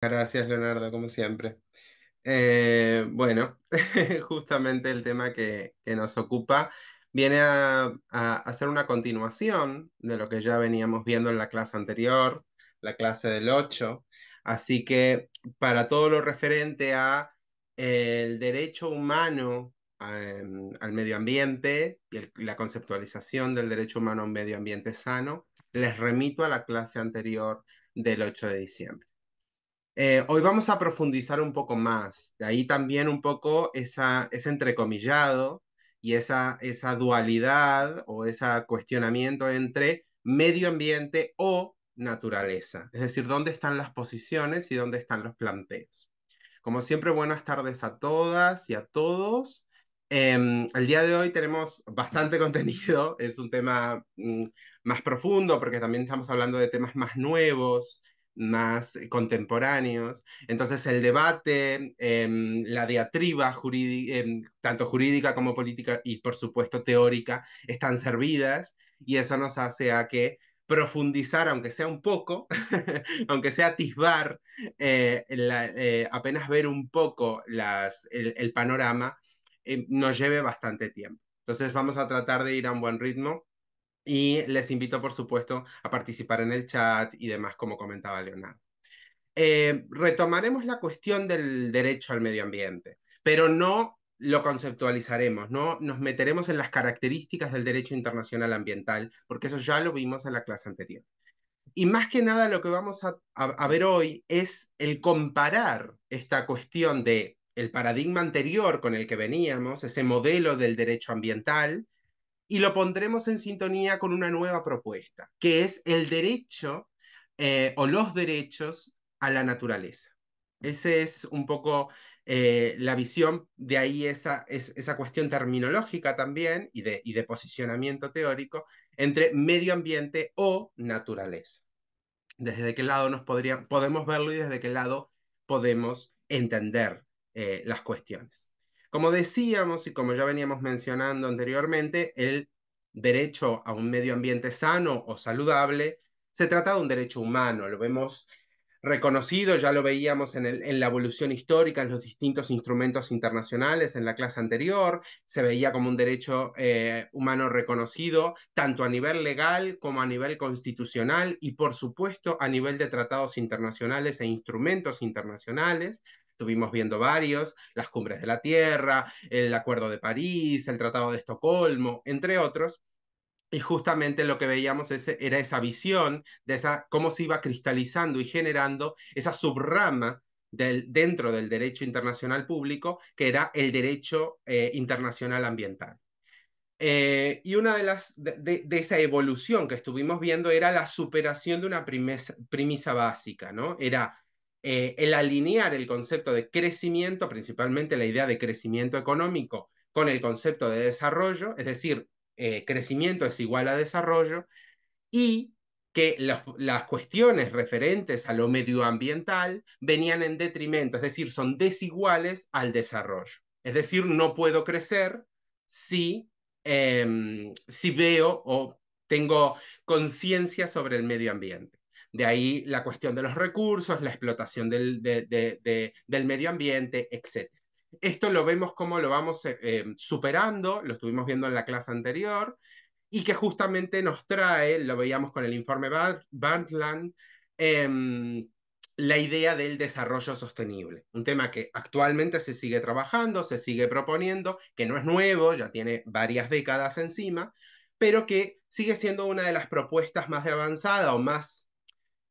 Gracias, Leonardo, como siempre. Eh, bueno, justamente el tema que, nos ocupa viene a, ser hacer una continuación de lo que ya veníamos viendo en la clase anterior, la clase del 8. Así que para todo lo referente a el derecho humano em, al medio ambiente y la conceptualización del derecho humano a un medio ambiente sano, les remito a la clase anterior del 8 de diciembre. Eh, hoy vamos a profundizar un poco más, de ahí también un poco ese entrecomillado y esa, dualidad o ese cuestionamiento entre medio ambiente o naturaleza, es decir, dónde están las posiciones y dónde están los planteos. Como siempre, buenas tardes a todas y a todos. Em, el día de hoy tenemos bastante contenido, es un tema mm, más profundo porque también estamos hablando de temas más nuevos, más eh, contemporáneos. Entonces el debate, em, la diatriba jurídica, em, tanto jurídica como política y por supuesto teórica, están servidas y eso nos hace a que profundizar, aunque sea un poco, aunque sea atisbar, eh, eh, apenas ver un poco el, panorama, em, nos lleve bastante tiempo. Entonces vamos a tratar de ir a un buen ritmo y les invito, por supuesto, a participar en el chat y demás, como comentaba Leonardo. Eh, retomaremos la cuestión del derecho al medio ambiente, pero no lo conceptualizaremos, no nos meteremos en las características del derecho internacional ambiental, porque eso ya lo vimos en la clase anterior. Y más que nada lo que vamos a, ver hoy es el comparar esta cuestión de el paradigma anterior con el que veníamos, ese modelo del derecho ambiental, y lo pondremos en sintonía con una nueva propuesta, que es el derecho eh, o los derechos a la naturaleza. Esa es un poco eh, la visión, de ahí esa, esa cuestión terminológica también y de, posicionamiento teórico entre medio ambiente o naturaleza. Desde qué lado nos podría, podemos verlo y desde qué lado podemos entender eh, las cuestiones. Como decíamos y como ya veníamos mencionando anteriormente, el derecho a un medio ambiente sano o saludable se trata de un derecho humano, lo vemos reconocido, ya lo veíamos en, la evolución histórica, en los distintos instrumentos internacionales, en la clase anterior, se veía como un derecho eh, humano reconocido, tanto a nivel legal como a nivel constitucional y, por supuesto, a nivel de tratados internacionales e instrumentos internacionales. Estuvimos viendo varios, las cumbres de la Tierra, el Acuerdo de París, el Tratado de Estocolmo, entre otros. Y justamente lo que veíamos ese, era esa visión de esa, cómo se iba cristalizando y generando esa subrama del, dentro del derecho internacional público, que era el derecho eh, internacional ambiental. Eh, y una de las de, esa evolución que estuvimos viendo era la superación de una premisa básica, ¿no? Era eh, el alinear el concepto de crecimiento, principalmente la idea de crecimiento económico, con el concepto de desarrollo, es decir, eh, crecimiento es igual a desarrollo, y que las, cuestiones referentes a lo medioambiental venían en detrimento, es decir, son desiguales al desarrollo. Es decir, no puedo crecer si, em, si veo o tengo conciencia sobre el medio ambiente. De ahí la cuestión de los recursos, la explotación del, medio ambiente, etc. Esto lo vemos como lo vamos eh, eh, superando, lo estuvimos viendo en la clase anterior, y que justamente nos trae, lo veíamos con el informe Bartland, em, la idea del desarrollo sostenible, un tema que actualmente se sigue trabajando, se sigue proponiendo, que no es nuevo, ya tiene varias décadas encima, pero que sigue siendo una de las propuestas más avanzadas o más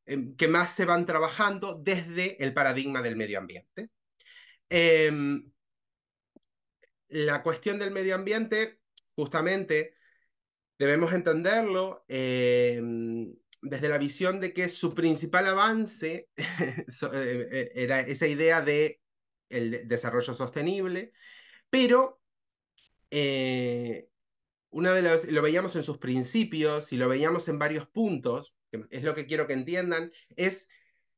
Em, que más se van trabajando desde el paradigma del medio ambiente. Em, la cuestión del medio ambiente, justamente, debemos entenderlo em, desde la visión de que su principal avance eh, eh, era esa idea de el desarrollo sostenible, pero eh, una de lo veíamos en sus principios y lo veíamos en varios puntos, que es lo que quiero que entiendan, es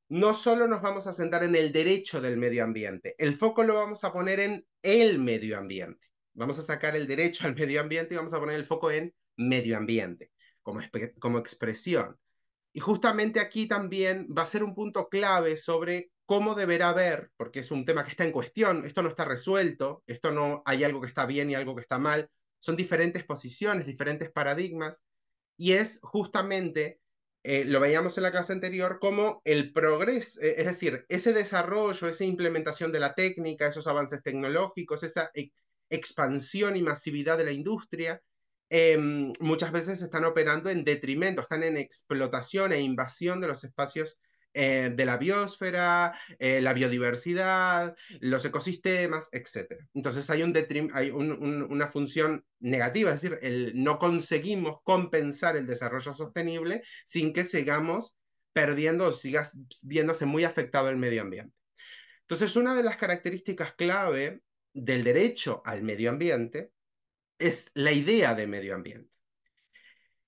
no solo nos vamos a sentar en el derecho del medio ambiente, el foco lo vamos a poner en el medio ambiente. Vamos a sacar el derecho al medio ambiente y vamos a poner el foco en medio ambiente como, como expresión. Y justamente aquí también va a ser un punto clave sobre cómo deberá haber, porque es un tema que está en cuestión, esto no está resuelto, esto no hay algo que está bien y algo que está mal, son diferentes posiciones, diferentes paradigmas, y es justamente eh, lo veíamos en la clase anterior como el progreso, eh, es decir, ese desarrollo, esa implementación de la técnica, esos avances tecnológicos, esa e, expansión y masividad de la industria, em, muchas veces están operando en detrimento, están en explotación e invasión de los espacios eh, de la biosfera, eh, la biodiversidad, los ecosistemas, etc. Entonces hay, un hay una función negativa, es decir, no conseguimos compensar el desarrollo sostenible sin que sigamos perdiendo o siga viéndose muy afectado el medio ambiente. Entonces, una de las características clave del derecho al medio ambiente es la idea de medio ambiente.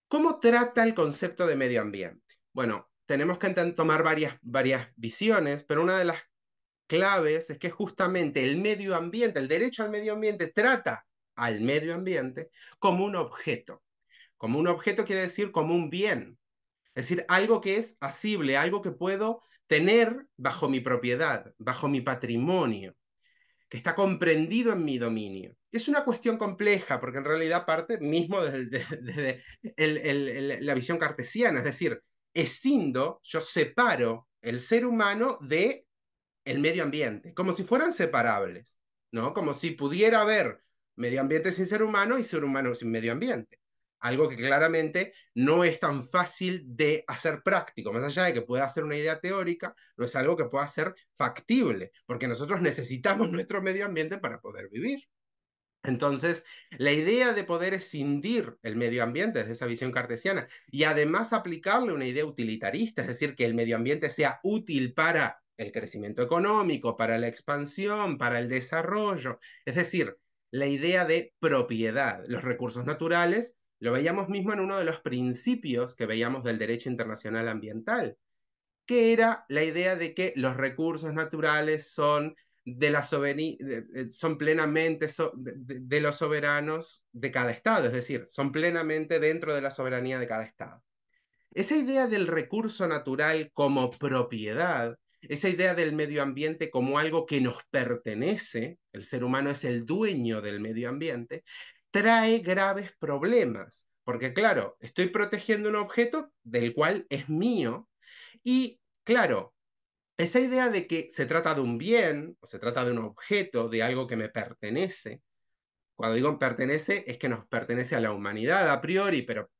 ¿Cómo trata el concepto de medio ambiente? Bueno, tenemos que tomar varias, varias visiones, pero una de las claves es que justamente el medio ambiente, el derecho al medio ambiente trata al medio ambiente como un objeto. Como un objeto quiere decir como un bien, es decir, algo que es asible, algo que puedo tener bajo mi propiedad, bajo mi patrimonio, que está comprendido en mi dominio. Es una cuestión compleja, porque en realidad parte mismo desde, la visión cartesiana, es decir, escindo, yo separo el ser humano de el medio ambiente, como si fueran separables, ¿no? Como si pudiera haber medio ambiente sin ser humano y ser humano sin medio ambiente. Algo que claramente no es tan fácil de hacer práctico, más allá de que pueda ser una idea teórica, no es algo que pueda ser factible, porque nosotros necesitamos nuestro medio ambiente para poder vivir. Entonces, la idea de poder escindir el medio ambiente desde esa visión cartesiana y además aplicarle una idea utilitarista, es decir, que el medio ambiente sea útil para el crecimiento económico, para la expansión, para el desarrollo, es decir, la idea de propiedad, los recursos naturales, lo veíamos mismo en uno de los principios que veíamos del derecho internacional ambiental, que era la idea de que los recursos naturales son de la soberanía, son plenamente de, los soberanos de cada Estado, es decir, son plenamente dentro de la soberanía de cada Estado. Esa idea del recurso natural como propiedad, esa idea del medio ambiente como algo que nos pertenece, el ser humano es el dueño del medio ambiente, trae graves problemas, porque claro, estoy protegiendo un objeto del cual es mío y claro, esa idea de que se trata de un bien, o se trata de un objeto, de algo que me pertenece, cuando digo pertenece es que nos pertenece a la humanidad a priori, pero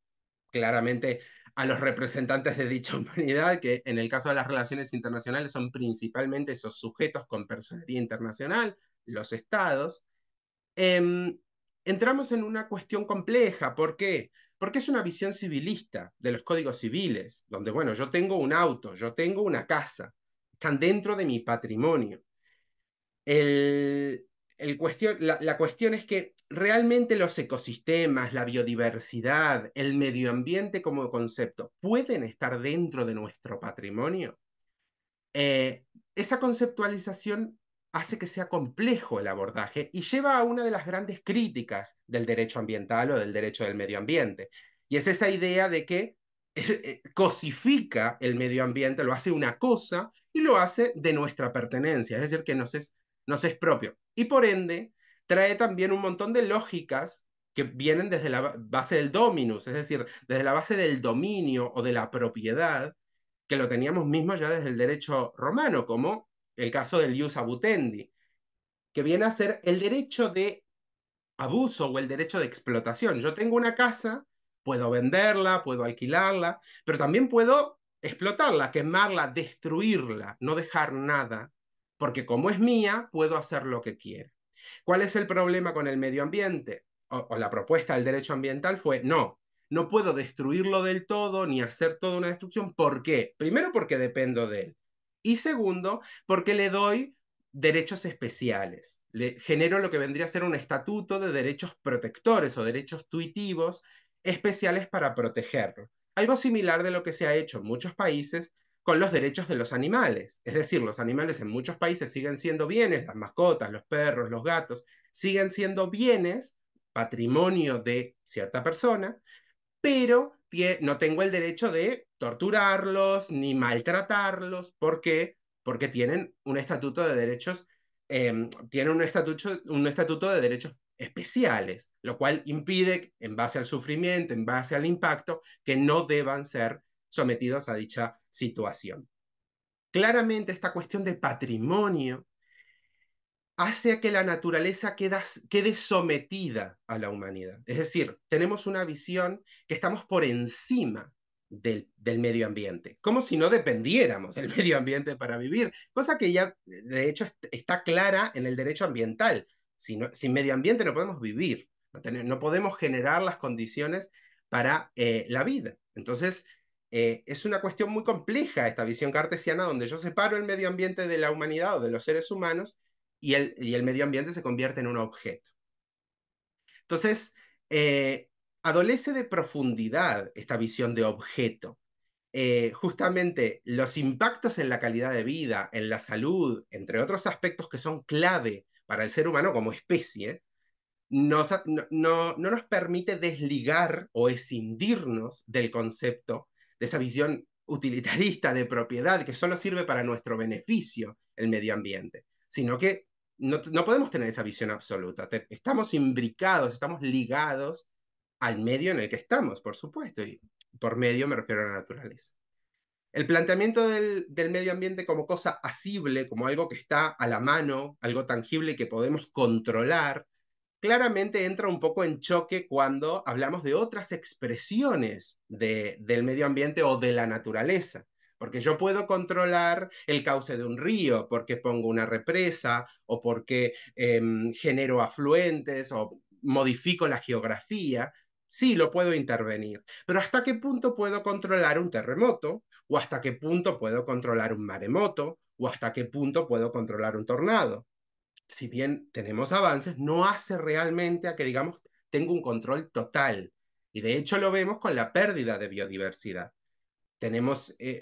claramente a los representantes de dicha humanidad, que en el caso de las relaciones internacionales son principalmente esos sujetos con personalidad internacional, los estados, em, entramos en una cuestión compleja. ¿Por qué? Porque es una visión civilista de los códigos civiles, donde, bueno, yo tengo un auto, yo tengo una casa, están dentro de mi patrimonio. El, cuestión, la, cuestión es que realmente los ecosistemas, la biodiversidad, el medio ambiente como concepto, pueden estar dentro de nuestro patrimonio. Eh, esa conceptualización hace que sea complejo el abordaje y lleva a una de las grandes críticas del derecho ambiental o del derecho del medio ambiente. Y es esa idea de que eh, cosifica el medio ambiente, lo hace una cosa y lo hace de nuestra pertenencia, es decir, que nos es, es propio. Y por ende, trae también un montón de lógicas que vienen desde la base del dominus, es decir, desde la base del dominio o de la propiedad, que lo teníamos mismo ya desde el derecho romano, como el caso del ius abutendi, que viene a ser el derecho de abuso o el derecho de explotación. Yo tengo una casa Puedo venderla, puedo alquilarla, pero también puedo explotarla, quemarla, destruirla, no dejar nada, porque como es mía, puedo hacer lo que quiera. ¿Cuál es el problema con el medio ambiente? O, la propuesta del derecho ambiental fue, no, no puedo destruirlo del todo ni hacer toda una destrucción. ¿Por qué? Primero porque dependo de él. Y segundo, porque le doy derechos especiales. Le genero lo que vendría a ser un estatuto de derechos protectores o derechos tuitivos especiales para protegerlo, algo similar de lo que se ha hecho en muchos países con los derechos de los animales. Es decir, los animales en muchos países siguen siendo bienes, las mascotas, los perros, los gatos, siguen siendo bienes, patrimonio de cierta persona, pero no tengo el derecho de torturarlos ni maltratarlos. ¿Por qué? Porque tienen un estatuto de derechos, em, tienen un estatuto, un estatuto de derechos especiales, lo cual impide, en base al sufrimiento, en base al impacto, que no deban ser sometidos a dicha situación. Claramente esta cuestión de patrimonio hace que la naturaleza quede sometida a la humanidad. Es decir, tenemos una visión que estamos por encima del, medio ambiente, como si no dependiéramos del medio ambiente para vivir, cosa que ya de hecho está clara en el derecho ambiental sin medio ambiente no podemos vivir, no, podemos generar las condiciones para eh, la vida. Entonces, eh, es una cuestión muy compleja esta visión cartesiana donde yo separo el medio ambiente de la humanidad o de los seres humanos y el, medio ambiente se convierte en un objeto. Entonces, eh, adolece de profundidad esta visión de objeto. justamente los impactos en la calidad de vida, en la salud, entre otros aspectos que son clave para el ser humano como especie, no, nos permite desligar o escindirnos del concepto, de esa visión utilitarista de propiedad que solo sirve para nuestro beneficio el medio ambiente, sino que no, podemos tener esa visión absoluta. estamos imbricados, estamos ligados al medio en el que estamos, por supuesto, y por medio me refiero a la naturaleza. El planteamiento del, medio ambiente como cosa asible, como algo que está a la mano, algo tangible que podemos controlar, claramente entra un poco en choque cuando hablamos de otras expresiones del medio ambiente o de la naturaleza. Porque yo puedo controlar el cauce de un río, porque pongo una represa, o porque em, genero afluentes, o modifico la geografía. Sí, lo puedo intervenir. Pero ¿hasta qué punto puedo controlar un terremoto? o hasta qué punto puedo controlar un maremoto, o hasta qué punto puedo controlar un tornado. Si bien tenemos avances, no hace realmente a que, digamos, tengo un control total. Y de hecho lo vemos con la pérdida de biodiversidad. Eh,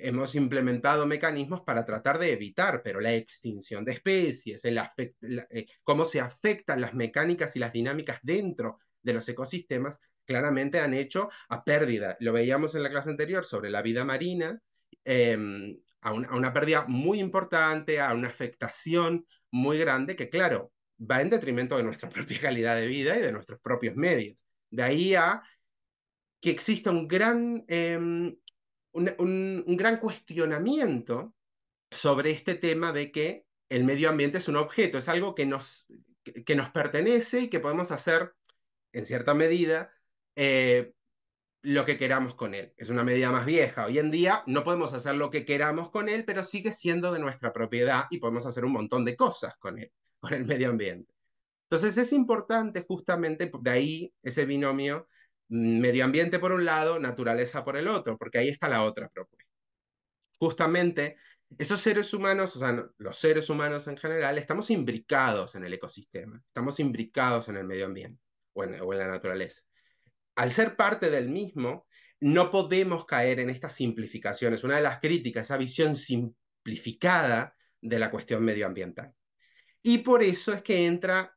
hemos implementado mecanismos para tratar de evitar, pero la extinción de especies, eh, cómo se afectan las mecánicas y las dinámicas dentro de los ecosistemas, claramente han hecho a pérdida. Lo veíamos en la clase anterior sobre la vida marina, Em, a, una pérdida muy importante, a una afectación muy grande que, claro, va en detrimento de nuestra propia calidad de vida y de nuestros propios medios. De ahí a que exista un gran, em, un, gran cuestionamiento sobre este tema de que el medio ambiente es un objeto, es algo que nos, nos pertenece y que podemos hacer, en cierta medida, eh, lo que queramos con él. Es una medida más vieja. Hoy en día no podemos hacer lo que queramos con él, pero sigue siendo de nuestra propiedad y podemos hacer un montón de cosas con él, con el medio ambiente. Entonces es importante justamente de ahí ese binomio mm, medio ambiente por un lado, naturaleza por el otro, porque ahí está la otra propuesta. Justamente esos seres humanos, o sea, los seres humanos en general, estamos imbricados en el ecosistema, estamos imbricados en el medio ambiente o en, o en la naturaleza al ser parte del mismo, no podemos caer en estas simplificaciones. Una de las críticas, esa visión simplificada de la cuestión medioambiental. Y por eso es que entra,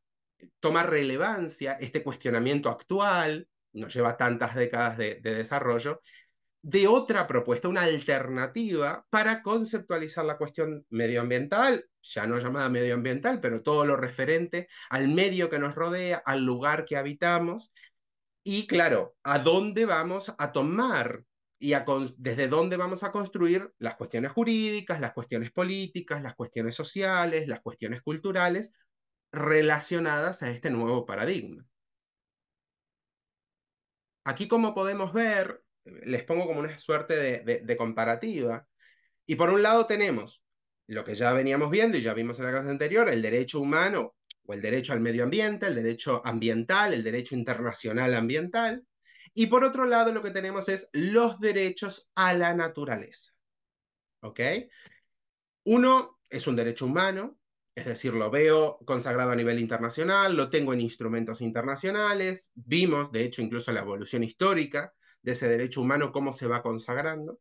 toma relevancia este cuestionamiento actual, nos lleva tantas décadas de, de desarrollo, de otra propuesta, una alternativa para conceptualizar la cuestión medioambiental, ya no llamada medioambiental, pero todo lo referente al medio que nos rodea, al lugar que habitamos, y claro, ¿a dónde vamos a tomar y desde dónde vamos a construir las cuestiones jurídicas, las cuestiones políticas, las cuestiones sociales, las cuestiones culturales relacionadas a este nuevo paradigma. Aquí como podemos ver, les pongo como una suerte de, de comparativa, y por un lado tenemos lo que ya veníamos viendo y ya vimos en la clase anterior, el derecho humano o el derecho al medio ambiente, el derecho ambiental, el derecho internacional ambiental, y por otro lado lo que tenemos es los derechos a la naturaleza. ¿Ok? Uno es un derecho humano, es decir, lo veo consagrado a nivel internacional, lo tengo en instrumentos internacionales, vimos, de hecho, incluso la evolución histórica de ese derecho humano, cómo se va consagrando.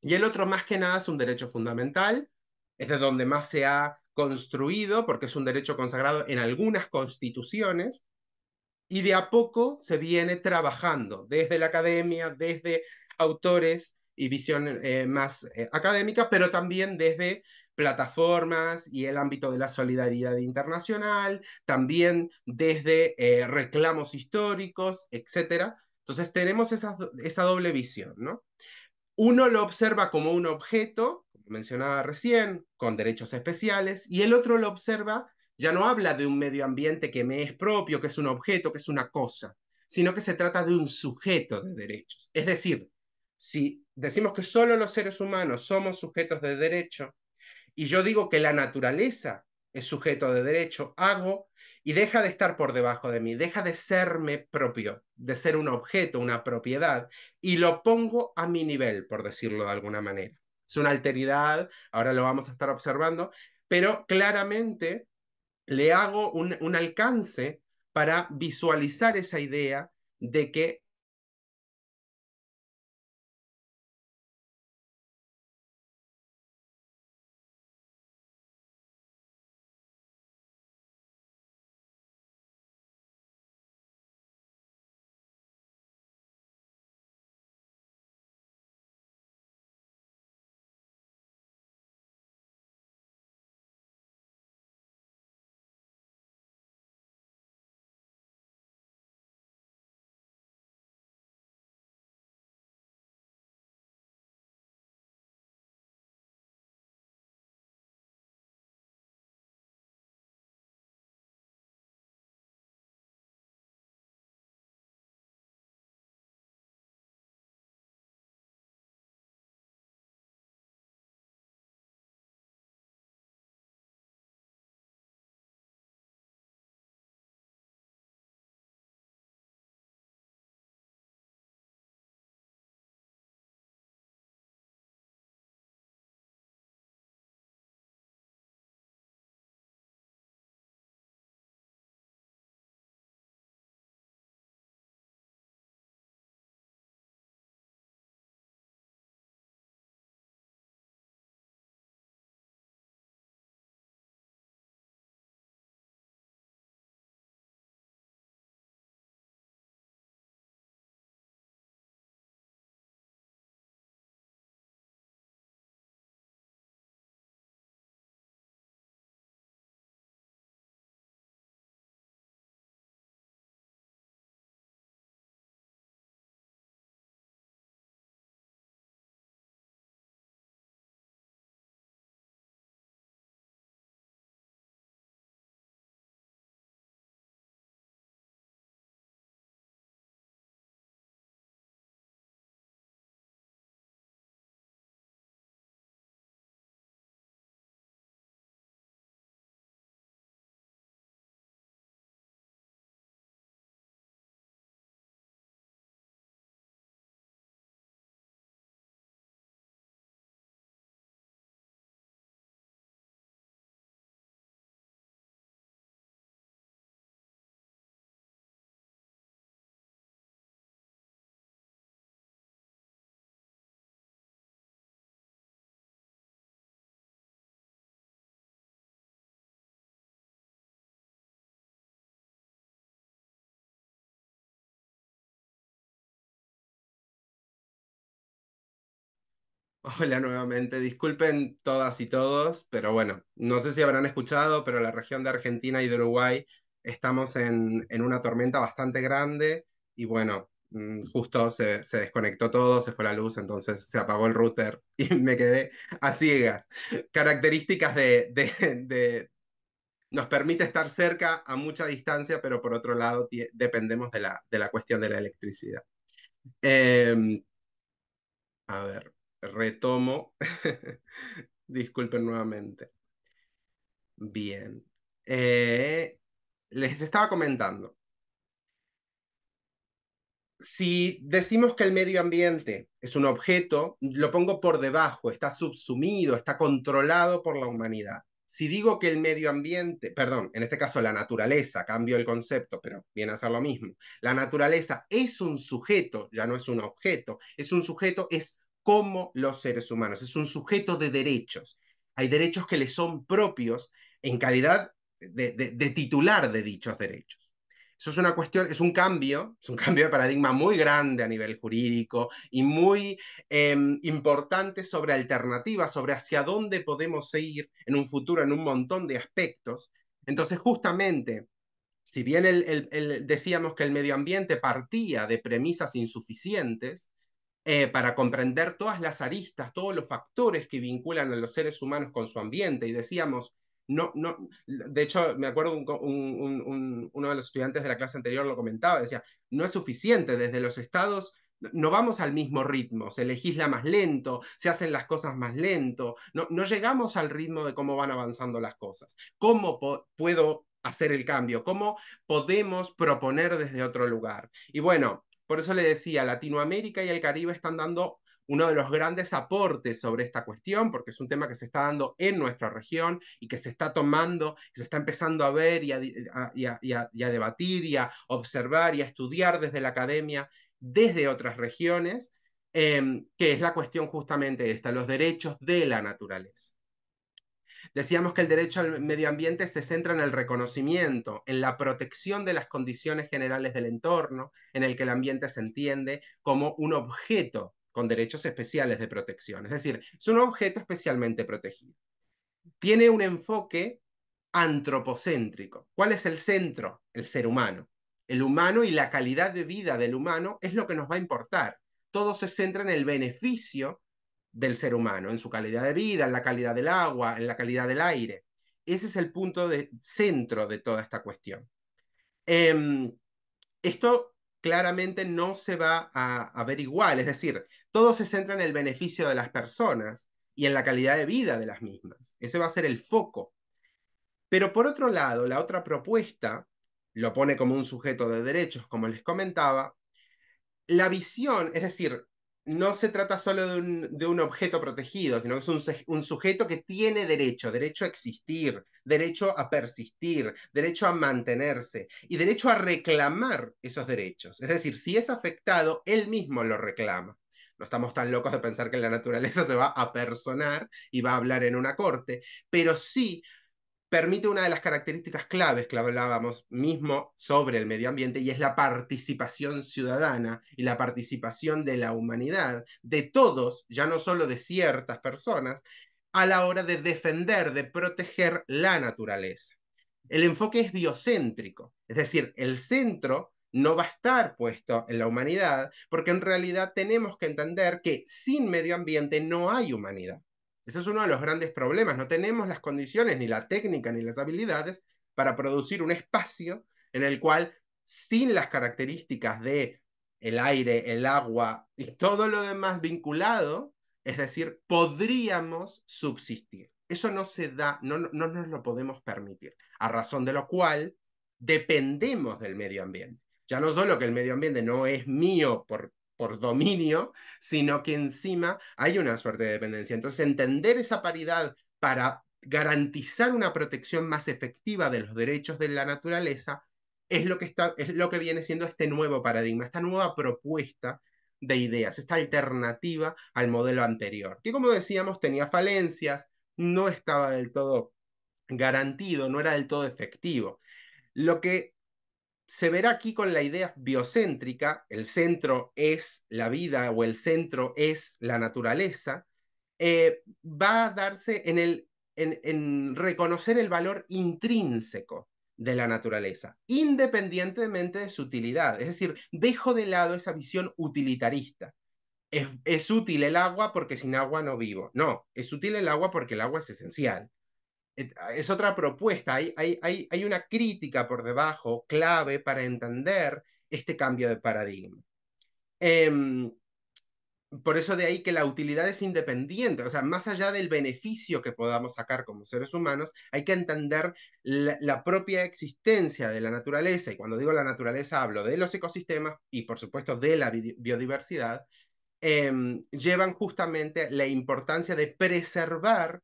Y el otro, más que nada, es un derecho fundamental, es de donde más se ha construido, porque es un derecho consagrado en algunas constituciones, y de a poco se viene trabajando desde la academia, desde autores y visión eh, más eh, académica, pero también desde plataformas y el ámbito de la solidaridad internacional, también desde eh, reclamos históricos, etc. Entonces tenemos esa, doble visión, ¿no? Uno lo observa como un objeto mencionaba recién, con derechos especiales, y el otro lo observa, ya no habla de un medio ambiente que me es propio, que es un objeto, que es una cosa, sino que se trata de un sujeto de derechos. Es decir, si decimos que solo los seres humanos somos sujetos de derecho, y yo digo que la naturaleza es sujeto de derecho, hago y deja de estar por debajo de mí, deja de serme propio, de ser un objeto, una propiedad, y lo pongo a mi nivel, por decirlo de alguna manera es una alteridad, ahora lo vamos a estar observando, pero claramente le hago un, un alcance para visualizar esa idea de que Hola nuevamente, disculpen todas y todos, pero bueno, no sé si habrán escuchado, pero la región de Argentina y de Uruguay estamos en, una tormenta bastante grande y bueno, mm, justo se, desconectó todo, se fue la luz, entonces se apagó el router y me quedé a ciegas. Características de, nos permite estar cerca a mucha distancia, pero por otro lado dependemos de la, cuestión de la electricidad. Em, a ver retomo. Disculpen nuevamente. Bien. Eh, les estaba comentando. Si decimos que el medio ambiente es un objeto, lo pongo por debajo, está subsumido, está controlado por la humanidad. Si digo que el medio ambiente, perdón, en este caso la naturaleza, cambio el concepto, pero viene a ser lo mismo. La naturaleza es un sujeto, ya no es un objeto, es un sujeto, es como los seres humanos, es un sujeto de derechos. Hay derechos que le son propios en calidad de, titular de dichos derechos. Eso es una cuestión, es un cambio, es un cambio de paradigma muy grande a nivel jurídico y muy em, importante sobre alternativas, sobre hacia dónde podemos seguir en un futuro en un montón de aspectos. Entonces, justamente, si bien decíamos que el medio ambiente partía de premisas insuficientes, eh, para comprender todas las aristas, todos los factores que vinculan a los seres humanos con su ambiente. Y decíamos, no, no, de hecho, me acuerdo un, uno de los estudiantes de la clase anterior lo comentaba, decía, no es suficiente desde los estados. No vamos al mismo ritmo, se legisla más lento, se hacen las cosas más lento, no, no llegamos al ritmo de cómo van avanzando las cosas. ¿Cómo puedo hacer el cambio? ¿Cómo podemos proponer desde otro lugar? Y bueno, por eso le decía, Latinoamérica y el Caribe están dando uno de los grandes aportes sobre esta cuestión, porque es un tema que se está dando en nuestra región y que se está tomando, que se está empezando a ver y a, debatir y a observar y a estudiar desde la academia, desde otras regiones, em, que es la cuestión justamente esta, los derechos de la naturaleza. Decíamos que el derecho al medio ambiente se centra en el reconocimiento, en la protección de las condiciones generales del entorno, en el que el ambiente se entiende como un objeto con derechos especiales de protección. Es decir, es un objeto especialmente protegido. Tiene un enfoque antropocéntrico. ¿Cuál es el centro? El ser humano. El humano y la calidad de vida del humano es lo que nos va a importar. Todo se centra en el beneficio del ser humano, en su calidad de vida, en la calidad del agua, en la calidad del aire. Ese es el punto de centro de toda esta cuestión. Em, esto claramente no se va a, a, ver igual, es decir, todo se centra en el beneficio de las personas y en la calidad de vida de las mismas. Ese va a ser el foco. Pero por otro lado, la otra propuesta lo pone como un sujeto de derechos, como les comentaba, la visión, es decir, no se trata solo de un, objeto protegido, sino que es un, un, sujeto que tiene derecho, derecho a existir, derecho a persistir, derecho a mantenerse y derecho a reclamar esos derechos. Es decir, si es afectado, él mismo lo reclama. No estamos tan locos de pensar que la naturaleza se va a personar y va a hablar en una corte, pero sí permite una de las características claves que hablábamos mismo sobre el medio ambiente y es la participación ciudadana y la participación de la humanidad, de todos, ya no solo de ciertas personas, a la hora de defender, de proteger la naturaleza. El enfoque es biocéntrico, es decir, el centro no va a estar puesto en la humanidad, porque en realidad tenemos que entender que sin medio ambiente no hay humanidad. Ese es uno de los grandes problemas. No tenemos las condiciones, ni la técnica, ni las habilidades para producir un espacio en el cual, sin las características de el aire, el agua y todo lo demás vinculado, es decir, podríamos subsistir. Eso no se da, no, no, no nos lo podemos permitir, a razón de lo cual dependemos del medio ambiente. Ya no solo que el medio ambiente no es mío por por dominio, sino que encima hay una suerte de dependencia. Entonces, entender esa paridad para garantizar una protección más efectiva de los derechos de la naturaleza es lo que, está, es lo que viene siendo este nuevo paradigma, esta nueva propuesta de ideas, esta alternativa al modelo anterior, que como decíamos tenía falencias, no estaba del todo garantido, no era del todo efectivo. Lo que se verá aquí con la idea biocéntrica, el centro es la vida o el centro es la naturaleza, eh, va a darse en, el, en, reconocer el valor intrínseco de la naturaleza, independientemente de su utilidad. Es decir, dejo de lado esa visión utilitarista. es, útil el agua porque sin agua no vivo. No, es útil el agua porque el agua es esencial. Ah, es otra propuesta, hay, hay, una crítica por debajo clave para entender este cambio de paradigma. Em, por eso de ahí que la utilidad es independiente, o sea, más allá del beneficio que podamos sacar como seres humanos, hay que entender la, propia existencia de la naturaleza, y cuando digo la naturaleza hablo de los ecosistemas y por supuesto de la biodiversidad, em, llevan justamente la importancia de preservar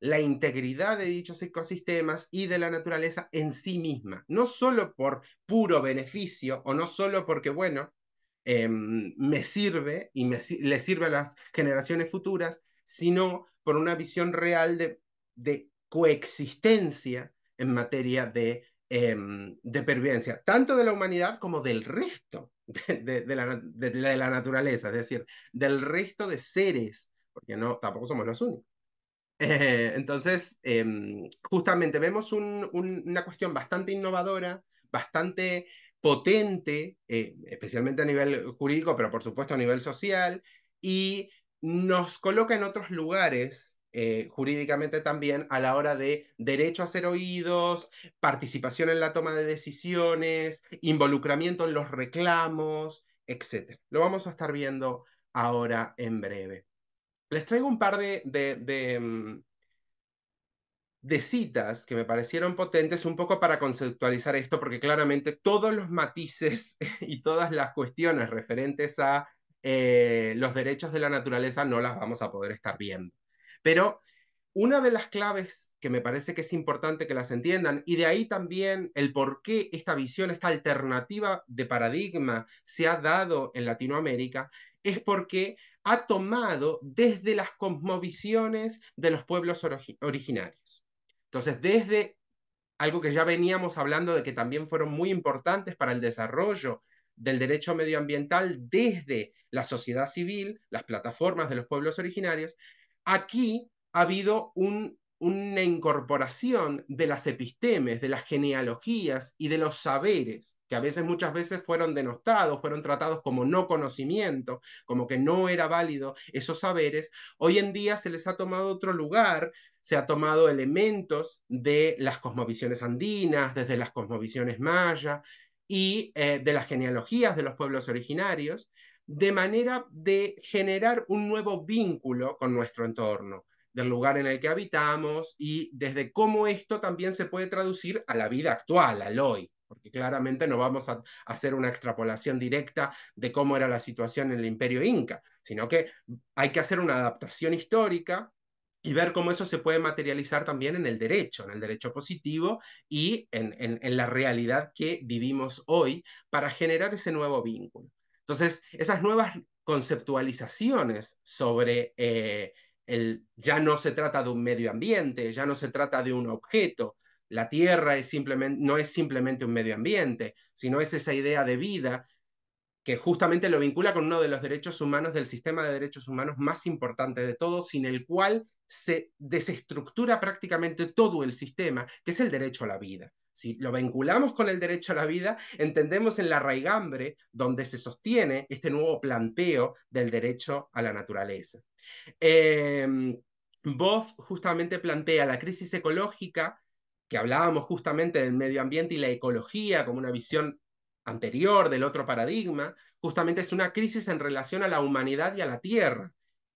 la integridad de dichos ecosistemas y de la naturaleza en sí misma, no solo por puro beneficio o no solo porque, bueno, em, me sirve y me, le sirve a las generaciones futuras, sino por una visión real de, coexistencia en materia em, de, pervivencia, tanto de la humanidad como del resto de, la, de la naturaleza, es decir, del resto de seres, porque no, tampoco somos los únicos. entonces, em, justamente vemos una cuestión bastante innovadora, bastante potente, eh, especialmente a nivel jurídico, pero por supuesto a nivel social, y nos coloca en otros lugares eh, jurídicamente también a la hora de derecho a ser oídos, participación en la toma de decisiones, involucramiento en los reclamos, etc. Lo vamos a estar viendo ahora en breve les traigo un par mm, de, citas que me parecieron potentes un poco para conceptualizar esto, porque claramente todos los matices y todas las cuestiones referentes a eh, los derechos de la naturaleza no las vamos a poder estar viendo. Pero una de las claves que me parece que es importante que las entiendan, y de ahí también el por qué esta visión, esta alternativa de paradigma se ha dado en Latinoamérica, es porque ha tomado desde las cosmovisiones de los pueblos originarios. Entonces, desde algo que ya veníamos hablando de que también fueron muy importantes para el desarrollo del derecho medioambiental desde la sociedad civil, las plataformas de los pueblos originarios, aquí ha habido un una incorporación de las epistemes, de las genealogías y de los saberes, que a veces muchas veces fueron denostados, fueron tratados como no conocimiento, como que no era válido esos saberes, hoy en día se les ha tomado otro lugar, se ha tomado elementos de las cosmovisiones andinas, desde las cosmovisiones mayas y eh, de las genealogías de los pueblos originarios, de manera de generar un nuevo vínculo con nuestro entorno del lugar en el que habitamos y desde cómo esto también se puede traducir a la vida actual, al hoy, porque claramente no vamos a hacer una extrapolación directa de cómo era la situación en el imperio inca, sino que hay que hacer una adaptación histórica y ver cómo eso se puede materializar también en el derecho, en el derecho positivo y en, la realidad que vivimos hoy para generar ese nuevo vínculo. Entonces, esas nuevas conceptualizaciones sobre eh, ya no se trata de un medio ambiente, ya no se trata de un objeto. La tierra es no es simplemente un medio ambiente, sino es esa idea de vida que justamente lo vincula con uno de los derechos humanos del sistema de derechos humanos más importante de todos, sin el cual se desestructura prácticamente todo el sistema, que es el derecho a la vida. Si lo vinculamos con el derecho a la vida, entendemos en la raigambre donde se sostiene este nuevo planteo del derecho a la naturaleza. Boff em, justamente plantea la crisis ecológica, que hablábamos justamente del medio ambiente y la ecología como una visión anterior del otro paradigma, justamente es una crisis en relación a la humanidad y a la tierra.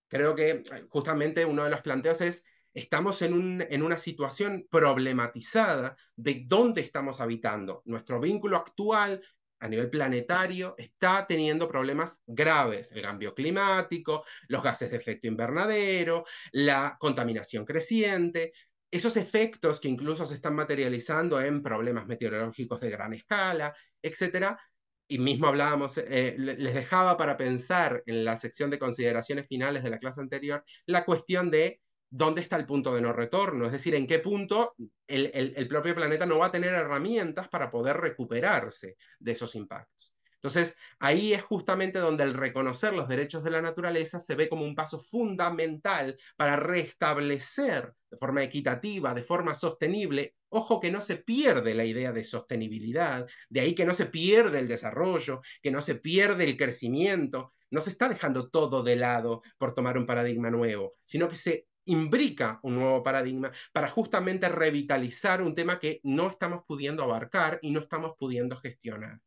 Creo que eh, justamente uno de los planteos es, estamos en, un, en una situación problematizada de dónde estamos habitando, nuestro vínculo actual a nivel planetario está teniendo problemas graves, el cambio climático, los gases de efecto invernadero, la contaminación creciente, esos efectos que incluso se están materializando en problemas meteorológicos de gran escala, etcétera, y mismo hablábamos, eh, les dejaba para pensar en la sección de consideraciones finales de la clase anterior la cuestión de dónde está el punto de no retorno, es decir, en qué punto el, propio planeta no va a tener herramientas para poder recuperarse de esos impactos. Entonces, ahí es justamente donde el reconocer los derechos de la naturaleza se ve como un paso fundamental para restablecer de forma equitativa, de forma sostenible. Ojo que no se pierde la idea de sostenibilidad, de ahí que no se pierde el desarrollo, que no se pierde el crecimiento, no se está dejando todo de lado por tomar un paradigma nuevo, sino que se imbrica un nuevo paradigma para justamente revitalizar un tema que no estamos pudiendo abarcar y no estamos pudiendo gestionar.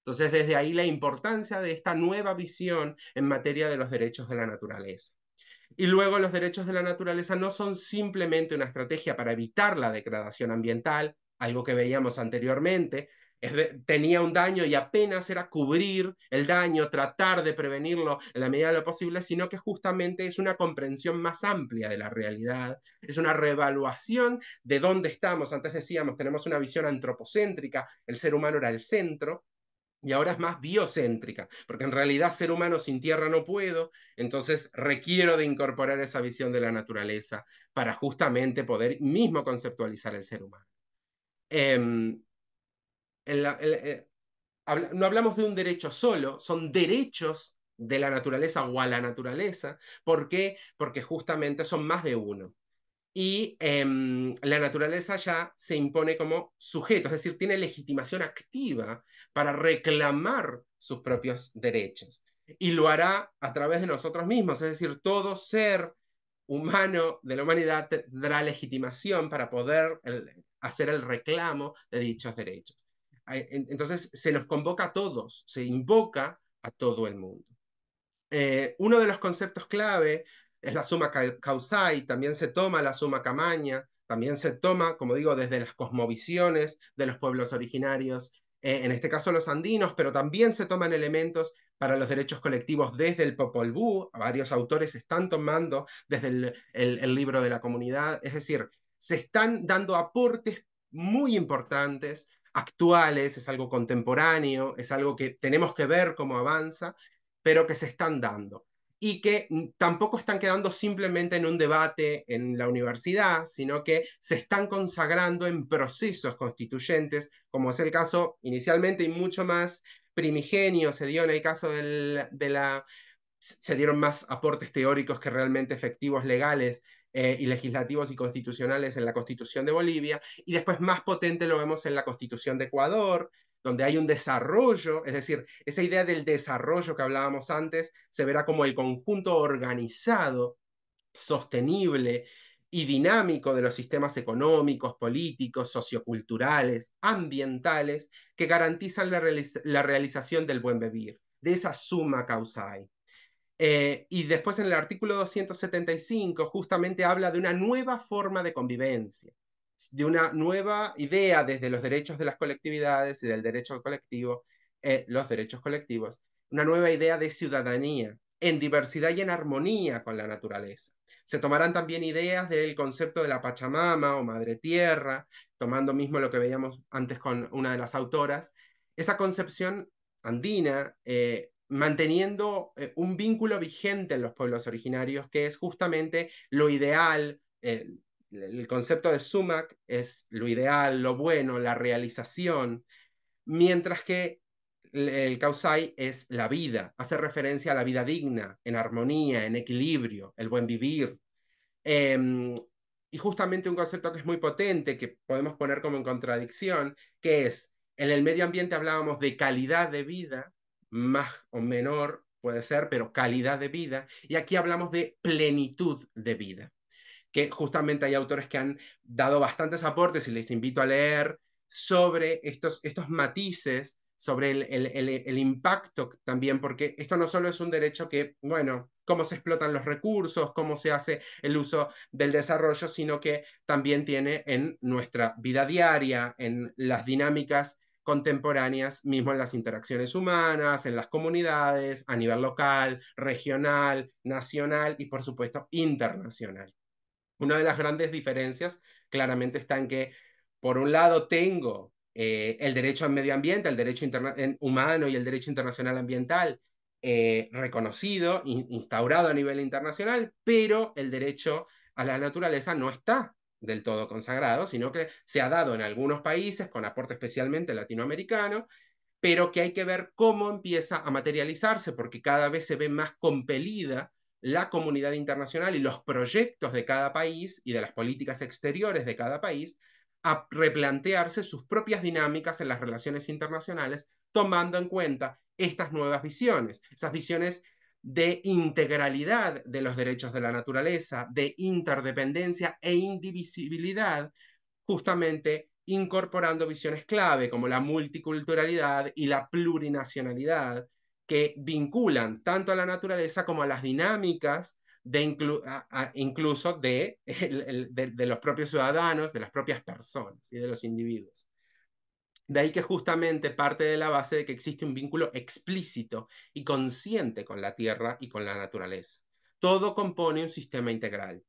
Entonces, desde ahí la importancia de esta nueva visión en materia de los derechos de la naturaleza. Y luego los derechos de la naturaleza no son simplemente una estrategia para evitar la degradación ambiental, algo que veíamos anteriormente, tenía un daño y apenas era cubrir el daño, tratar de prevenirlo en la medida de lo posible, sino que justamente es una comprensión más amplia de la realidad, es una reevaluación de dónde estamos. Antes decíamos, tenemos una visión antropocéntrica, el ser humano era el centro, y ahora es más biocéntrica, porque en realidad ser humano sin tierra no puedo, entonces requiero de incorporar esa visión de la naturaleza para justamente poder mismo conceptualizar el ser humano. Em, eh, no hablamos de un derecho solo, son derechos de la naturaleza o a la naturaleza. Porque justamente son más de uno. Y em, la naturaleza ya se impone como sujeto, es decir, tiene legitimación activa para reclamar sus propios derechos. Y lo hará a través de nosotros mismos, es decir, todo ser humano de la humanidad tendrá legitimación para poder hacer el reclamo de dichos derechos. Entonces se los convoca a todos, se invoca a todo el mundo. Eh, uno de los conceptos clave es la suma causai, también se toma la suma camaña, también se toma, como digo, desde las cosmovisiones de los pueblos originarios, eh, en este caso los andinos, pero también se toman elementos para los derechos colectivos desde el Popol Vuh, varios autores están tomando desde el libro de la comunidad, es decir, se están dando aportes muy importantes actuales, es algo contemporáneo, es algo que tenemos que ver cómo avanza, pero que se están dando y que mm, tampoco están quedando simplemente en un debate en la universidad, sino que se están consagrando en procesos constituyentes, como es el caso inicialmente y mucho más primigenio se dio en el caso de la... se dieron más aportes teóricos que realmente efectivos legales eh, y legislativos y constitucionales en la Constitución de Bolivia, y después más potente lo vemos en la Constitución de Ecuador, donde hay un desarrollo, es decir, esa idea del desarrollo que hablábamos antes se verá como el conjunto organizado, sostenible y dinámico de los sistemas económicos, políticos, socioculturales, ambientales, que garantizan la, la realización del buen vivir. De esa suma causa hay. Eh, y después en el artículo 275 justamente habla de una nueva forma de convivencia, de una nueva idea desde los derechos de las colectividades y del derecho colectivo, eh, los derechos colectivos, una nueva idea de ciudadanía en diversidad y en armonía con la naturaleza. Se tomarán también ideas del concepto de la Pachamama o Madre Tierra, tomando mismo lo que veíamos antes con una de las autoras, esa concepción andina eh, manteniendo eh, un vínculo vigente en los pueblos originarios, que es justamente lo ideal, eh, el concepto de sumac es lo ideal, lo bueno, la realización, mientras que el causai es la vida, hace referencia a la vida digna, en armonía, en equilibrio, el buen vivir. Em, y justamente un concepto que es muy potente, que podemos poner como en contradicción, que es, en el medio ambiente hablábamos de calidad de vida, más o menor, puede ser, pero calidad de vida. Y aquí hablamos de plenitud de vida, que justamente hay autores que han dado bastantes aportes y les invito a leer sobre estos, estos matices, sobre el, el impacto también, porque esto no solo es un derecho que, bueno, cómo se explotan los recursos, cómo se hace el uso del desarrollo, sino que también tiene en nuestra vida diaria, en las dinámicas contemporáneas, mismo en las interacciones humanas, en las comunidades, a nivel local, regional, nacional y por supuesto internacional. Una de las grandes diferencias claramente está en que, por un lado, tengo eh, el derecho al medio ambiente, el derecho humano y el derecho internacional ambiental eh, reconocido, instaurado a nivel internacional, pero el derecho a la naturaleza no está del todo consagrado, sino que se ha dado en algunos países, con aporte especialmente latinoamericano, pero que hay que ver cómo empieza a materializarse, porque cada vez se ve más compelida la comunidad internacional y los proyectos de cada país y de las políticas exteriores de cada país a replantearse sus propias dinámicas en las relaciones internacionales, tomando en cuenta estas nuevas visiones, esas visiones de integralidad de los derechos de la naturaleza, de interdependencia e indivisibilidad, justamente incorporando visiones clave como la multiculturalidad y la plurinacionalidad que vinculan tanto a la naturaleza como a las dinámicas de incluso de los propios ciudadanos, de las propias personas y de los individuos. De ahí que justamente parte de la base de que existe un vínculo explícito y consciente con la tierra y con la naturaleza. Todo compone un sistema integral.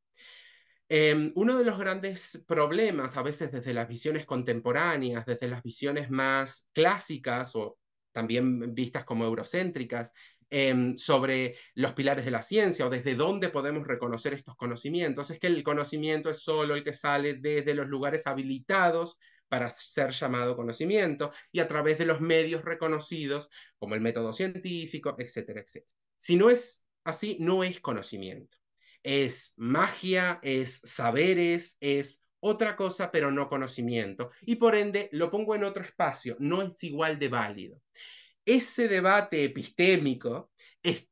Em, uno de los grandes problemas, a veces desde las visiones contemporáneas, desde las visiones más clásicas o también vistas como eurocéntricas, em, sobre los pilares de la ciencia o desde dónde podemos reconocer estos conocimientos, es que el conocimiento es solo el que sale desde los lugares habilitados para ser llamado conocimiento y a través de los medios reconocidos como el método científico, etcétera, etcétera. Si no es así, no es conocimiento. Es magia, es saberes, es otra cosa, pero no conocimiento. Y por ende, lo pongo en otro espacio, no es igual de válido. Ese debate epistémico eh,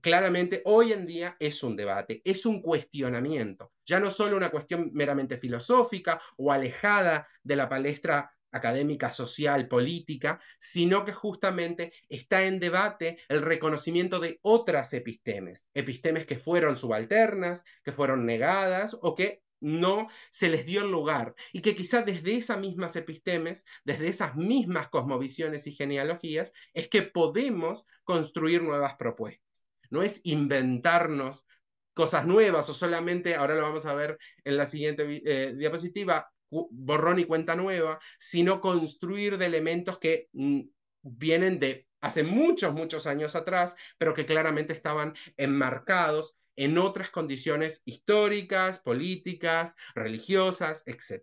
claramente hoy en día es un debate, es un cuestionamiento ya no solo una cuestión meramente filosófica o alejada de la palestra académica, social, política, sino que justamente está en debate el reconocimiento de otras epistemes, epistemes que fueron subalternas, que fueron negadas o que no se les dio lugar y que quizá desde esas mismas epistemes, desde esas mismas cosmovisiones y genealogías, es que podemos construir nuevas propuestas. No es inventarnos cosas nuevas o solamente, ahora lo vamos a ver en la siguiente eh, diapositiva, borrón y cuenta nueva, sino construir de elementos que mm, vienen de hace muchos, muchos años atrás, pero que claramente estaban enmarcados en otras condiciones históricas, políticas, religiosas, etc.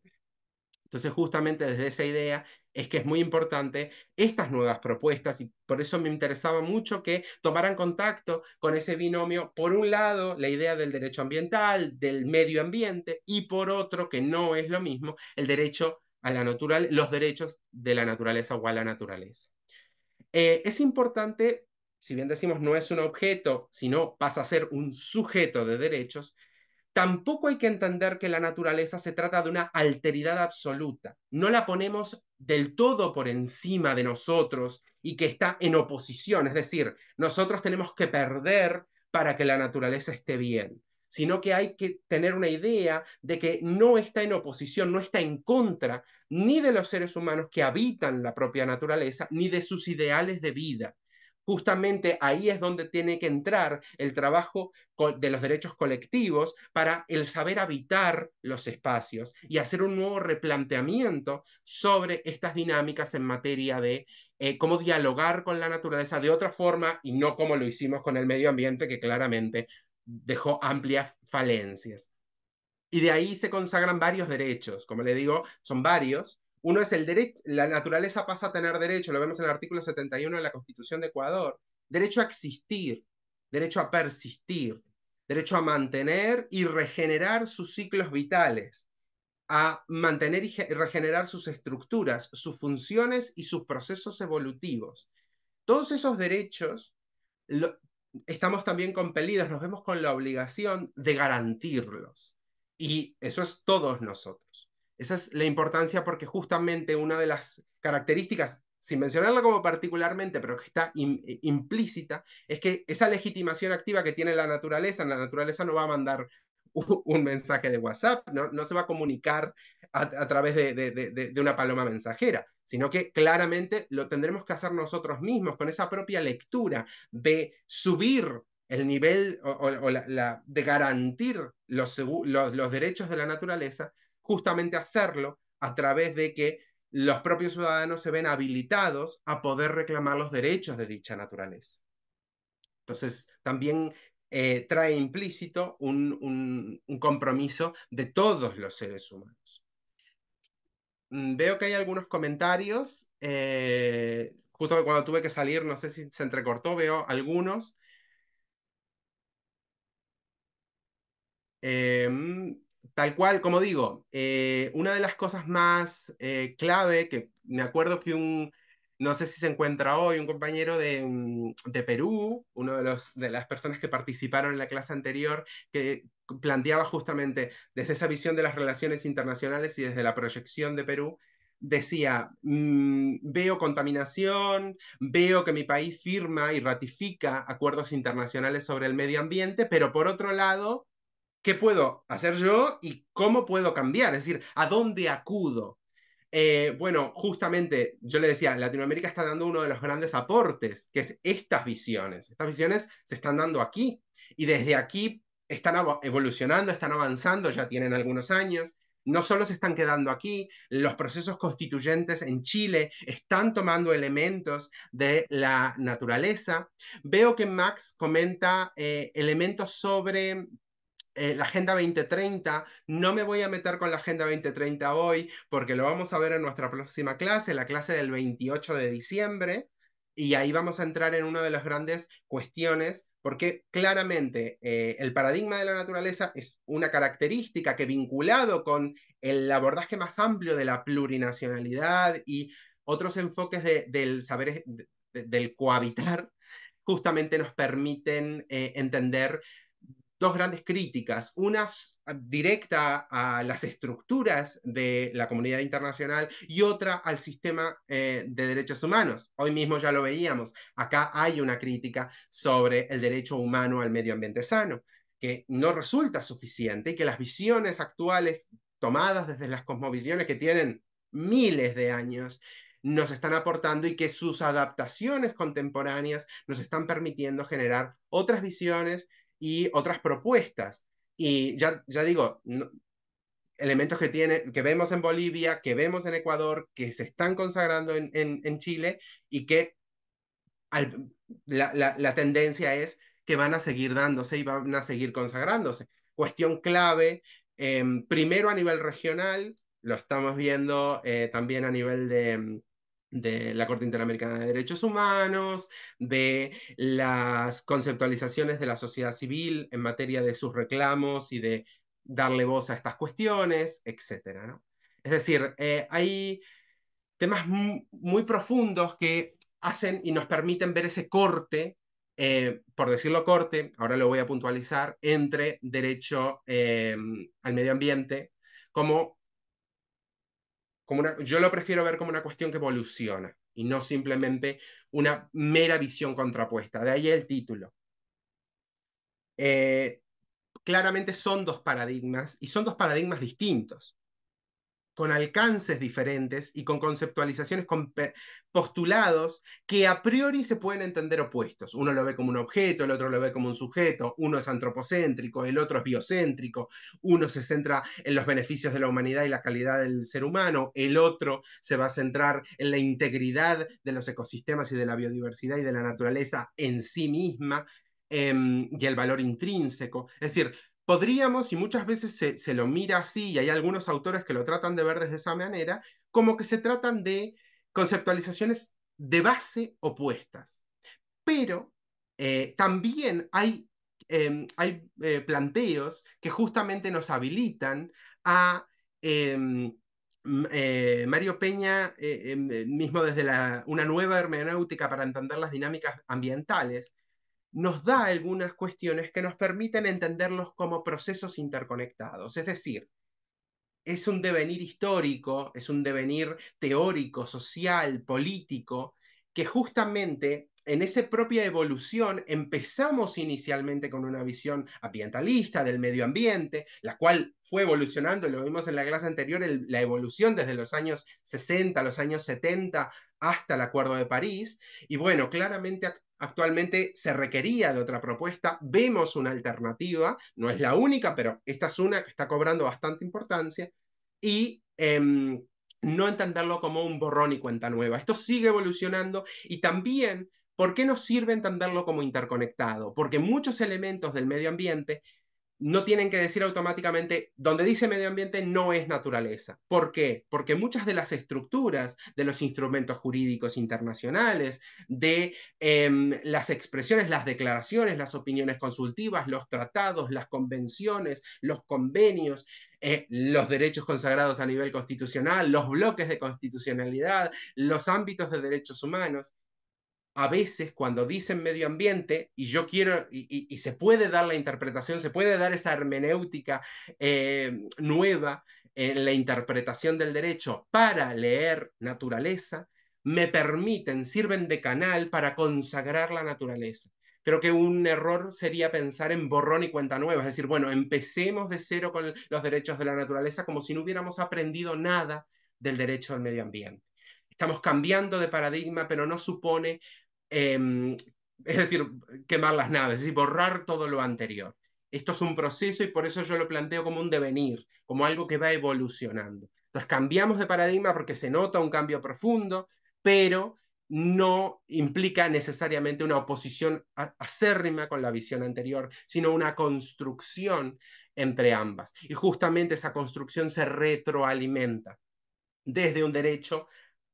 Entonces, justamente desde esa idea es que es muy importante estas nuevas propuestas y por eso me interesaba mucho que tomaran contacto con ese binomio, por un lado, la idea del derecho ambiental, del medio ambiente y por otro, que no es lo mismo, el derecho a la natural, los derechos de la naturaleza o a la naturaleza. Eh, es importante, si bien decimos no es un objeto, sino pasa a ser un sujeto de derechos, Tampoco hay que entender que la naturaleza se trata de una alteridad absoluta. No la ponemos del todo por encima de nosotros y que está en oposición. Es decir, nosotros tenemos que perder para que la naturaleza esté bien, sino que hay que tener una idea de que no está en oposición, no está en contra ni de los seres humanos que habitan la propia naturaleza, ni de sus ideales de vida justamente ahí es donde tiene que entrar el trabajo de los derechos colectivos para el saber habitar los espacios y hacer un nuevo replanteamiento sobre estas dinámicas en materia de eh, cómo dialogar con la naturaleza de otra forma y no como lo hicimos con el medio ambiente, que claramente dejó amplias falencias. Y de ahí se consagran varios derechos, como le digo, son varios, uno es el derecho, la naturaleza pasa a tener derecho, lo vemos en el artículo 71 de la Constitución de Ecuador, derecho a existir, derecho a persistir, derecho a mantener y regenerar sus ciclos vitales, a mantener y regenerar sus estructuras, sus funciones y sus procesos evolutivos. Todos esos derechos estamos también compelidos, nos vemos con la obligación de garantirlos. Y eso es todos nosotros. Esa es la importancia porque justamente una de las características, sin mencionarla como particularmente, pero que está eh, implícita, es que esa legitimación activa que tiene la naturaleza, la naturaleza no va a mandar un, mensaje de WhatsApp, no, se va a comunicar a, través de, una paloma mensajera, sino que claramente lo tendremos que hacer nosotros mismos con esa propia lectura de subir el nivel o, la, de garantir los, derechos de la naturaleza justamente hacerlo a través de que los propios ciudadanos se ven habilitados a poder reclamar los derechos de dicha naturaleza. Entonces, también eh, trae implícito un, compromiso de todos los seres humanos. Mm, veo que hay algunos comentarios. Eh, justo cuando tuve que salir, no sé si se entrecortó, veo algunos. Eh, mm, tal cual, como digo, eh, una de las cosas más eh, clave que me acuerdo que un, no sé si se encuentra hoy, un compañero de, mm, de Perú, uno de, de las personas que participaron en la clase anterior, que planteaba justamente desde esa visión de las relaciones internacionales y desde la proyección de Perú, decía, mm, veo contaminación, veo que mi país firma y ratifica acuerdos internacionales sobre el medio ambiente, pero por otro lado, ¿Qué puedo hacer yo y cómo puedo cambiar? Es decir, ¿a dónde acudo? Eh, bueno, justamente yo le decía, Latinoamérica está dando uno de los grandes aportes, que es estas visiones. Estas visiones se están dando aquí y desde aquí están evolucionando, están avanzando, ya tienen algunos años. No solo se están quedando aquí, los procesos constituyentes en Chile están tomando elementos de la naturaleza. Veo que Max comenta eh, elementos sobre eh, la Agenda 2030. No me voy a meter con la Agenda 2030 hoy porque lo vamos a ver en nuestra próxima clase, la clase del 28 de diciembre. Y ahí vamos a entrar en una de las grandes cuestiones, porque claramente eh, el paradigma de la naturaleza es una característica que vinculado con el abordaje más amplio de la plurinacionalidad y otros enfoques del saber, del cohabitar, justamente nos permiten eh, entender dos grandes críticas, una ah, directa a las estructuras de la comunidad internacional y otra al sistema eh, de derechos humanos. Hoy mismo ya lo veíamos, acá hay una crítica sobre el derecho humano al medio ambiente sano, que no resulta suficiente y que las visiones actuales tomadas desde las cosmovisiones que tienen miles de años nos están aportando y que sus adaptaciones contemporáneas nos están permitiendo generar otras visiones y otras propuestas. Y ya, ya digo, elementos que, tiene, que vemos en Bolivia, que vemos en Ecuador, que se están consagrando en, Chile y que la, tendencia es que van a seguir dándose y van a seguir consagrándose. Cuestión clave, em, primero a nivel regional, lo estamos viendo eh, también a nivel de, em, de la Corte Interamericana de Derechos Humanos, de las conceptualizaciones de la sociedad civil en materia de sus reclamos y de darle voz a estas cuestiones, etc. Es decir, eh, hay temas muy profundos que hacen y nos permiten ver ese corte, eh, por decirlo corte, ahora lo voy a puntualizar, entre derecho eh, al medio ambiente como yo lo prefiero ver como una cuestión que evoluciona y no simplemente una mera visión contrapuesta. De ahí el título. Eh, claramente son dos paradigmas y son dos paradigmas distintos con alcances diferentes y con conceptualizaciones con postulados que a priori se pueden entender opuestos. Uno lo ve como un objeto, el otro lo ve como un sujeto, uno es antropocéntrico, el otro es biocéntrico, uno se centra en los beneficios de la humanidad y la calidad del ser humano, el otro se va a centrar en la integridad de los ecosistemas y de la biodiversidad y de la naturaleza en sí misma em, y el valor intrínseco. Es decir, podríamos, y muchas veces se, lo mira así, y hay algunos autores que lo tratan de ver desde esa manera, como que se tratan de conceptualizaciones de base opuestas. Pero eh, también hay, em, hay eh, planteos que justamente nos habilitan a... Em, eh, Mario Peña, em, mismo desde una nueva hermenéutica para entender las dinámicas ambientales, nos da algunas cuestiones que nos permiten entenderlos como procesos interconectados, es decir, es un devenir histórico, es un devenir teórico, social, político, que justamente en esa propia evolución empezamos inicialmente con una visión ambientalista del medio ambiente, la cual fue evolucionando, lo vimos en la clase anterior, la evolución desde los años 60, los años 70 hasta el Acuerdo de París. Y bueno, claramente actualmente se requería de otra propuesta, vemos una alternativa, no es la única, pero esta es una que está cobrando bastante importancia. Y em, no entenderlo como un borrón y cuenta nueva. Esto sigue evolucionando y también ¿Por qué nos sirve entenderlo como interconectado? Porque muchos elementos del medio ambiente no tienen que decir automáticamente, donde dice medio ambiente no es naturaleza. ¿Por qué? Porque muchas de las estructuras, de los instrumentos jurídicos internacionales, de em, las expresiones, las declaraciones, las opiniones consultivas, los tratados, las convenciones, los convenios, eh, los derechos consagrados a nivel constitucional, los bloques de constitucionalidad, los ámbitos de derechos humanos, a veces cuando dicen medio ambiente, y yo quiero, y, se puede dar la interpretación, se puede dar esa hermenéutica eh, nueva en la interpretación del derecho para leer naturaleza, me permiten, sirven de canal para consagrar la naturaleza. Creo que un error sería pensar en borrón y cuenta nueva, es decir, bueno, empecemos de cero con los derechos de la naturaleza como si no hubiéramos aprendido nada del derecho al medio ambiente. Estamos cambiando de paradigma, pero no supone Em, es decir, quemar las naves, es decir, borrar todo lo anterior. Esto es un proceso y por eso yo lo planteo como un devenir, como algo que va evolucionando. Entonces cambiamos de paradigma porque se nota un cambio profundo, pero no implica necesariamente una oposición acérrima con la visión anterior, sino una construcción entre ambas. Y justamente esa construcción se retroalimenta desde un derecho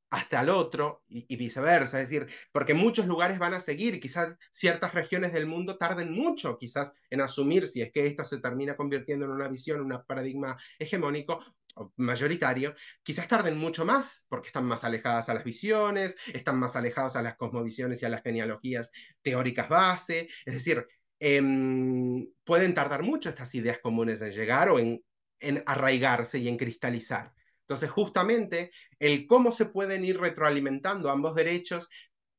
hasta el otro y, viceversa, es decir, porque muchos lugares van a seguir, quizás ciertas regiones del mundo tarden mucho quizás en asumir si es que esta se termina convirtiendo en una visión, un paradigma hegemónico o mayoritario, quizás tarden mucho más porque están más alejadas a las visiones, están más alejados a las cosmovisiones y a las genealogías teóricas base, es decir, em, pueden tardar mucho estas ideas comunes en llegar o en arraigarse y en cristalizar. Entonces, justamente el cómo se pueden ir retroalimentando ambos derechos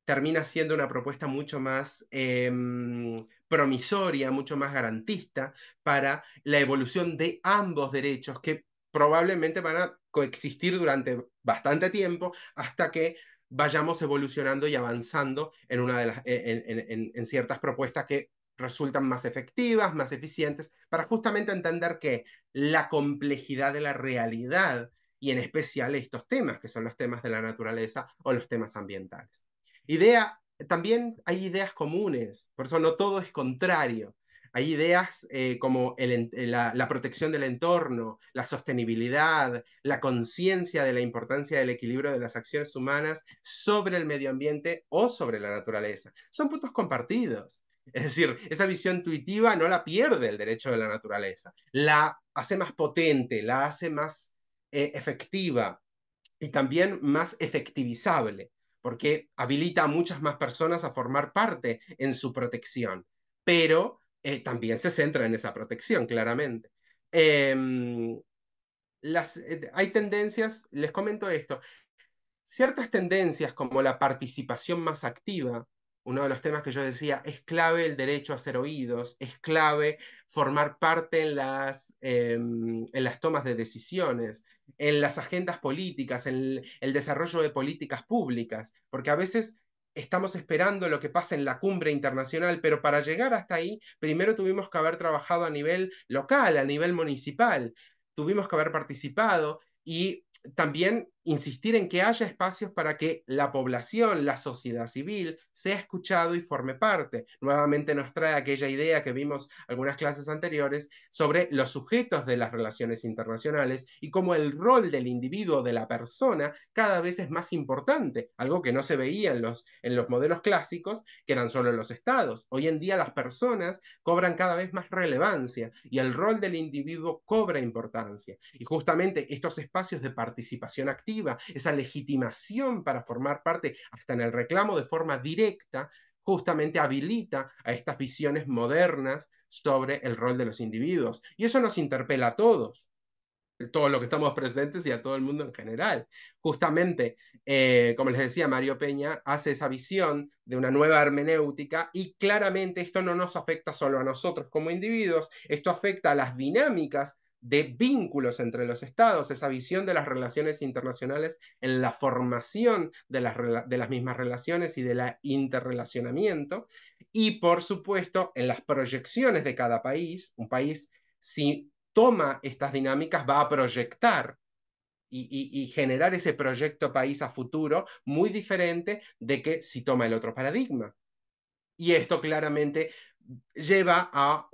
termina siendo una propuesta mucho más em, promisoria, mucho más garantista para la evolución de ambos derechos que probablemente van a coexistir durante bastante tiempo hasta que vayamos evolucionando y avanzando en, una de las, en ciertas propuestas que resultan más efectivas, más eficientes, para justamente entender que la complejidad de la realidad y en especial estos temas, que son los temas de la naturaleza o los temas ambientales. Idea, también hay ideas comunes, por eso no todo es contrario. Hay ideas eh, como eh, la, la protección del entorno, la sostenibilidad, la conciencia de la importancia del equilibrio de las acciones humanas sobre el medio ambiente o sobre la naturaleza. Son puntos compartidos. Es decir, esa visión intuitiva no la pierde el derecho de la naturaleza, la hace más potente, la hace más eh, efectiva y también más efectivizable, porque habilita a muchas más personas a formar parte en su protección, pero eh, también se centra en esa protección, claramente. Em, las, eh, hay tendencias, les comento esto, ciertas tendencias como la participación más activa, uno de los temas que yo decía, es clave el derecho a ser oídos, es clave formar parte en las, em, en las tomas de decisiones, en las agendas políticas, en el, el desarrollo de políticas públicas, porque a veces estamos esperando lo que pasa en la cumbre internacional, pero para llegar hasta ahí, primero tuvimos que haber trabajado a nivel local, a nivel municipal, tuvimos que haber participado y también insistir en que haya espacios para que la población, la sociedad civil, sea escuchado y forme parte. Nuevamente nos trae aquella idea que vimos algunas clases anteriores sobre los sujetos de las relaciones internacionales y cómo el rol del individuo, de la persona, cada vez es más importante, algo que no se veía en los, en los modelos clásicos, que eran solo los estados. Hoy en día las personas cobran cada vez más relevancia y el rol del individuo cobra importancia. Y justamente estos espacios de participación activa, esa legitimación para formar parte, hasta en el reclamo de forma directa, justamente habilita a estas visiones modernas sobre el rol de los individuos. Y eso nos interpela a todos, a todos los que estamos presentes y a todo el mundo en general. Justamente, eh, como les decía, Mario Peña hace esa visión de una nueva hermenéutica y claramente esto no nos afecta solo a nosotros como individuos, esto afecta a las dinámicas de vínculos entre los estados, esa visión de las relaciones internacionales en la formación de las, de las mismas relaciones y de la interrelacionamiento, y por supuesto en las proyecciones de cada país. Un país, si toma estas dinámicas, va a proyectar y, y, generar ese proyecto país a futuro muy diferente de que si toma el otro paradigma. Y esto claramente lleva a,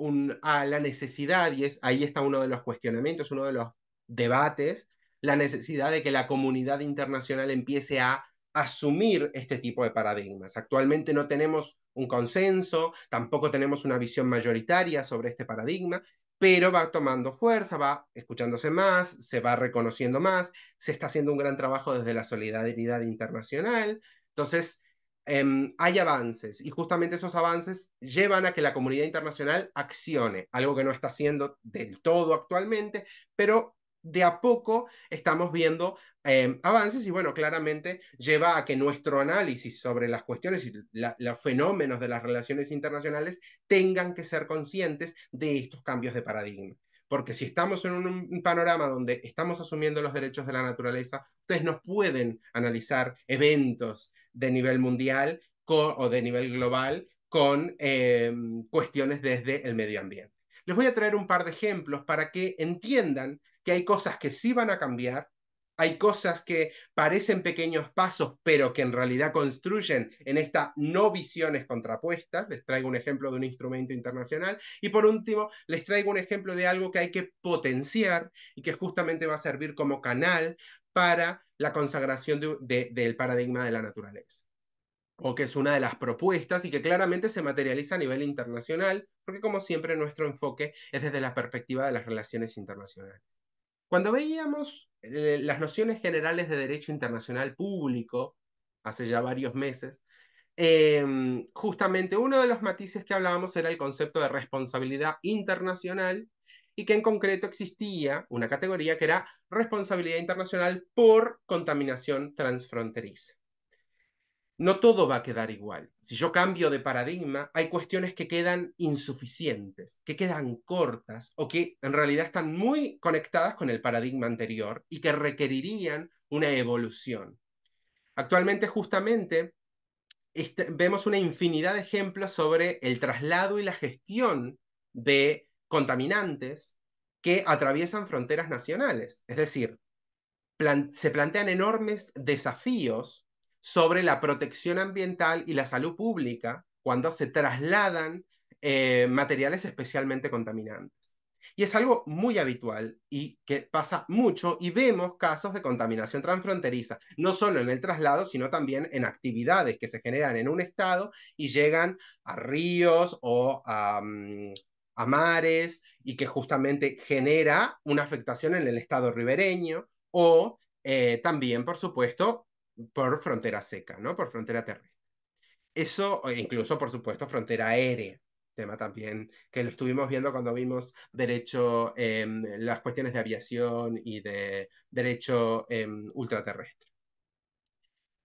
la necesidad, y es, ahí está uno de los cuestionamientos, uno de los debates, la necesidad de que la comunidad internacional empiece a asumir este tipo de paradigmas. Actualmente no tenemos un consenso, tampoco tenemos una visión mayoritaria sobre este paradigma, pero va tomando fuerza, va escuchándose más, se va reconociendo más, se está haciendo un gran trabajo desde la solidaridad internacional. Entonces, Em, hay avances y justamente esos avances llevan a que la comunidad internacional accione, algo que no está haciendo del todo actualmente, pero de a poco estamos viendo em, avances y bueno, claramente lleva a que nuestro análisis sobre las cuestiones y los fenómenos de las relaciones internacionales tengan que ser conscientes de estos cambios de paradigma. Porque si estamos en un, panorama donde estamos asumiendo los derechos de la naturaleza, ustedes nos pueden analizar eventos de nivel mundial o de nivel global con em, cuestiones desde el medio ambiente. Les voy a traer un par de ejemplos para que entiendan que hay cosas que sí van a cambiar, hay cosas que parecen pequeños pasos, pero que en realidad construyen en esta no visiones contrapuestas. Les traigo un ejemplo de un instrumento internacional. Y por último, les traigo un ejemplo de algo que hay que potenciar y que justamente va a servir como canal para la consagración del paradigma de la naturaleza, o que es una de las propuestas y que claramente se materializa a nivel internacional, porque como siempre nuestro enfoque es desde la perspectiva de las relaciones internacionales. Cuando veíamos eh, las nociones generales de derecho internacional público, hace ya varios meses, em, justamente uno de los matices que hablábamos era el concepto de responsabilidad internacional y que en concreto existía una categoría que era responsabilidad internacional por contaminación transfronteriza. No todo va a quedar igual. Si yo cambio de paradigma, hay cuestiones que quedan insuficientes, que quedan cortas o que en realidad están muy conectadas con el paradigma anterior y que requerirían una evolución. Actualmente justamente este, vemos una infinidad de ejemplos sobre el traslado y la gestión de contaminantes que atraviesan fronteras nacionales. Es decir, se plantean enormes desafíos sobre la protección ambiental y la salud pública cuando se trasladan eh, materiales especialmente contaminantes. Y es algo muy habitual y que pasa mucho y vemos casos de contaminación transfronteriza, no solo en el traslado, sino también en actividades que se generan en un estado y llegan a ríos o a mm, a mares y que justamente genera una afectación en el estado ribereño o eh, también, por supuesto, por frontera seca, ¿no? Por frontera terrestre. Eso, incluso, por supuesto, frontera aérea, tema también que lo estuvimos viendo cuando vimos derecho, em, las cuestiones de aviación y de derecho em, ultraterrestre.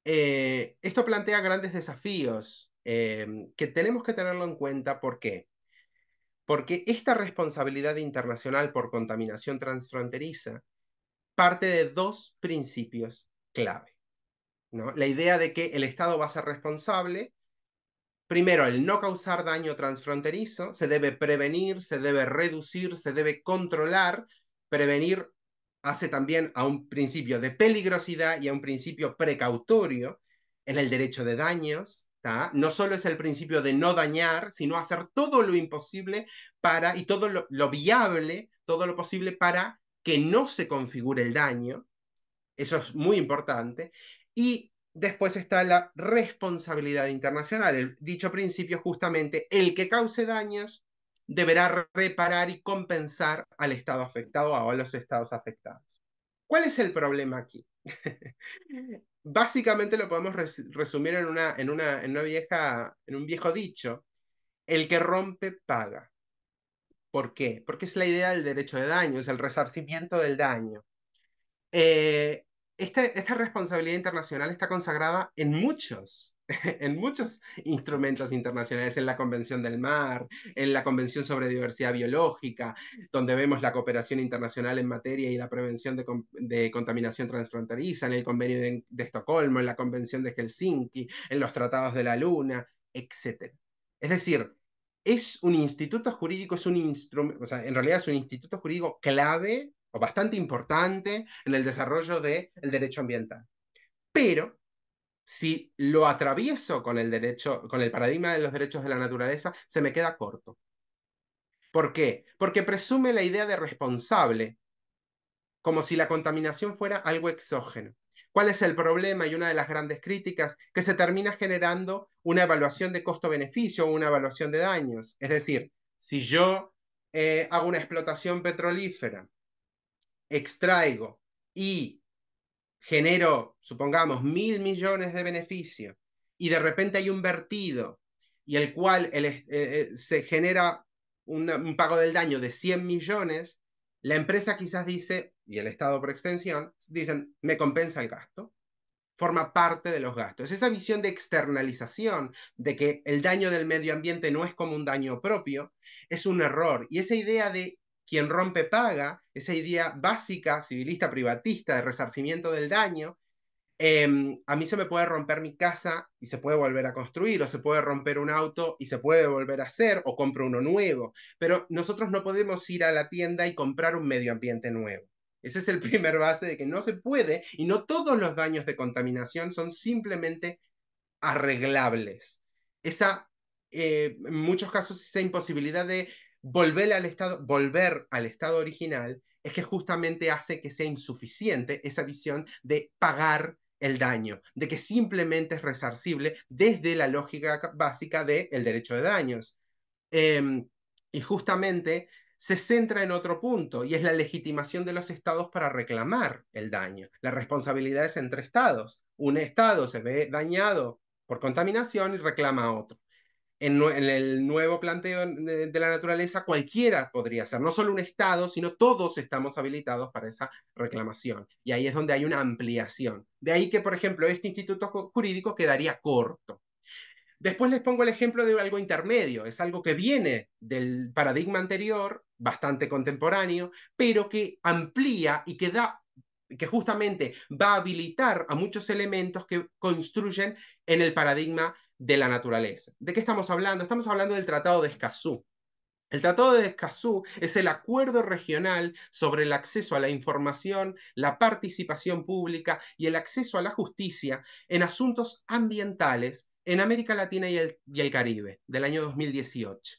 Eh, esto plantea grandes desafíos em, que tenemos que tenerlo en cuenta. ¿Por qué? porque esta responsabilidad internacional por contaminación transfronteriza parte de dos principios clave. La idea de que el Estado va a ser responsable, primero, el no causar daño transfronterizo, se debe prevenir, se debe reducir, se debe controlar, prevenir hace también a un principio de peligrosidad y a un principio precautorio en el derecho de daños, no solo es el principio de no dañar, sino hacer todo lo imposible para, y todo lo, viable, todo lo posible para que no se configure el daño. Eso es muy importante. Y después está la responsabilidad internacional. El, dicho principio justamente, el que cause daños deberá reparar y compensar al Estado afectado o a los Estados afectados. ¿Cuál es el problema aquí? básicamente lo podemos resumir en una, en, una, en, una, vieja, en un viejo dicho, el que rompe paga. ¿Por qué? Porque es la idea del derecho de daño, es el resarcimiento del daño. Eh, este, esta responsabilidad internacional está consagrada en muchos en muchos instrumentos internacionales, en la Convención del Mar, en la Convención sobre Diversidad Biológica, donde vemos la cooperación internacional en materia y la prevención de, contaminación transfronteriza, en el Convenio de, Estocolmo, en la Convención de Helsinki, en los Tratados de la Luna, etc. Es decir, es un instituto jurídico, es un instrumento, o sea, en realidad es un instituto jurídico clave o bastante importante en el desarrollo del derecho ambiental. Pero si lo atravieso con el derecho, con el paradigma de los derechos de la naturaleza, se me queda corto. ¿Por qué? Porque presume la idea de responsable, como si la contaminación fuera algo exógeno. ¿Cuál es el problema y una de las grandes críticas? Que se termina generando una evaluación de costo-beneficio o una evaluación de daños. Es decir, si yo eh, hago una explotación petrolífera, extraigo y genero, supongamos, mil millones de beneficio y de repente hay un vertido y el cual eh, eh, se genera un pago del daño de 100 millones, la empresa quizás dice, y el Estado por extensión, dicen, me compensa el gasto, forma parte de los gastos. Esa visión de externalización, de que el daño del medio ambiente no es como un daño propio, es un error. Y esa idea de quien rompe paga, esa idea básica, civilista, privatista, de resarcimiento del daño, em, a mí se me puede romper mi casa y se puede volver a construir, o se puede romper un auto y se puede volver a hacer, o compro uno nuevo, pero nosotros no podemos ir a la tienda y comprar un medio ambiente nuevo. Ese es el primer base de que no se puede y no todos los daños de contaminación son simplemente arreglables. Esa, eh, en muchos casos, esa imposibilidad de volver al estado, volver al estado original es que justamente hace que sea insuficiente esa visión de pagar el daño, de que simplemente es resarcible desde la lógica básica del el derecho de daños. Em, y justamente se centra en otro punto, y es la legitimación de los estados para reclamar el daño. La responsabilidad es entre estados. Un estado se ve dañado por contaminación y reclama a otro en, el nuevo planteo de, de, la naturaleza cualquiera podría ser, no solo un Estado, sino todos estamos habilitados para esa reclamación. Y ahí es donde hay una ampliación. De ahí que, por ejemplo, este instituto jurídico quedaría corto. Después les pongo el ejemplo de algo intermedio, es algo que viene del paradigma anterior, bastante contemporáneo, pero que amplía y que da que justamente va a habilitar a muchos elementos que construyen en el paradigma de la naturaleza. ¿De qué estamos hablando? Estamos hablando del Tratado de Escazú. El Tratado de Escazú es el acuerdo regional sobre el acceso a la información, la participación pública y el acceso a la justicia en asuntos ambientales en América Latina y el, Caribe del año 2018.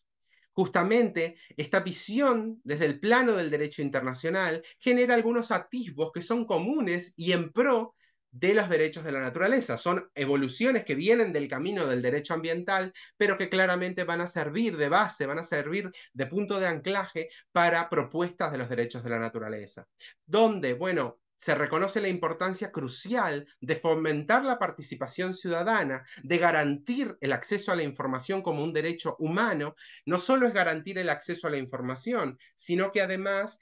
Justamente esta visión desde el plano del derecho internacional genera algunos atisbos que son comunes y en pro de los derechos de la naturaleza. Son evoluciones que vienen del camino del derecho ambiental, pero que claramente van a servir de base, van a servir de punto de anclaje para propuestas de los derechos de la naturaleza. Donde, bueno, se reconoce la importancia crucial de fomentar la participación ciudadana, de garantir el acceso a la información como un derecho humano, no solo es garantir el acceso a la información, sino que además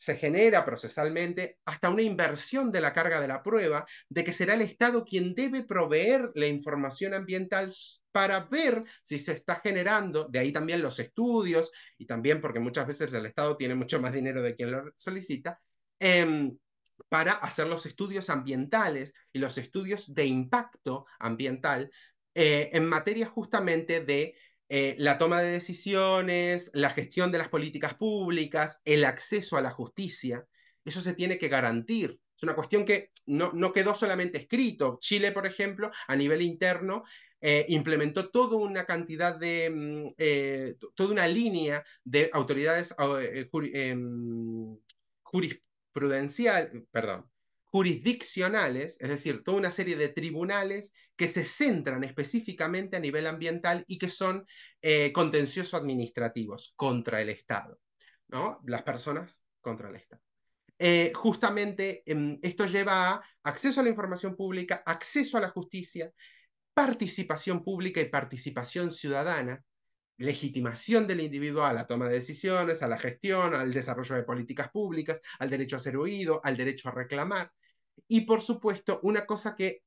se genera procesalmente hasta una inversión de la carga de la prueba, de que será el Estado quien debe proveer la información ambiental para ver si se está generando, de ahí también los estudios, y también porque muchas veces el Estado tiene mucho más dinero de quien lo solicita, em, para hacer los estudios ambientales y los estudios de impacto ambiental eh, en materia justamente de eh, la toma de decisiones, la gestión de las políticas públicas, el acceso a la justicia, eso se tiene que garantir. Es una cuestión que no, quedó solamente escrito. Chile, por ejemplo, a nivel interno, eh, implementó toda una cantidad de, mm, eh, toda una línea de autoridades jurisprudenciales, em, jurisprudencial, perdón, jurisdiccionales, es decir, toda una serie de tribunales que se centran específicamente a nivel ambiental y que son eh, contenciosos administrativos contra el Estado, ¿no? Las personas contra el Estado. Eh, justamente em, esto lleva a acceso a la información pública, acceso a la justicia, participación pública y participación ciudadana, legitimación del individuo a la toma de decisiones, a la gestión, al desarrollo de políticas públicas, al derecho a ser oído, al derecho a reclamar. Y por supuesto, una cosa que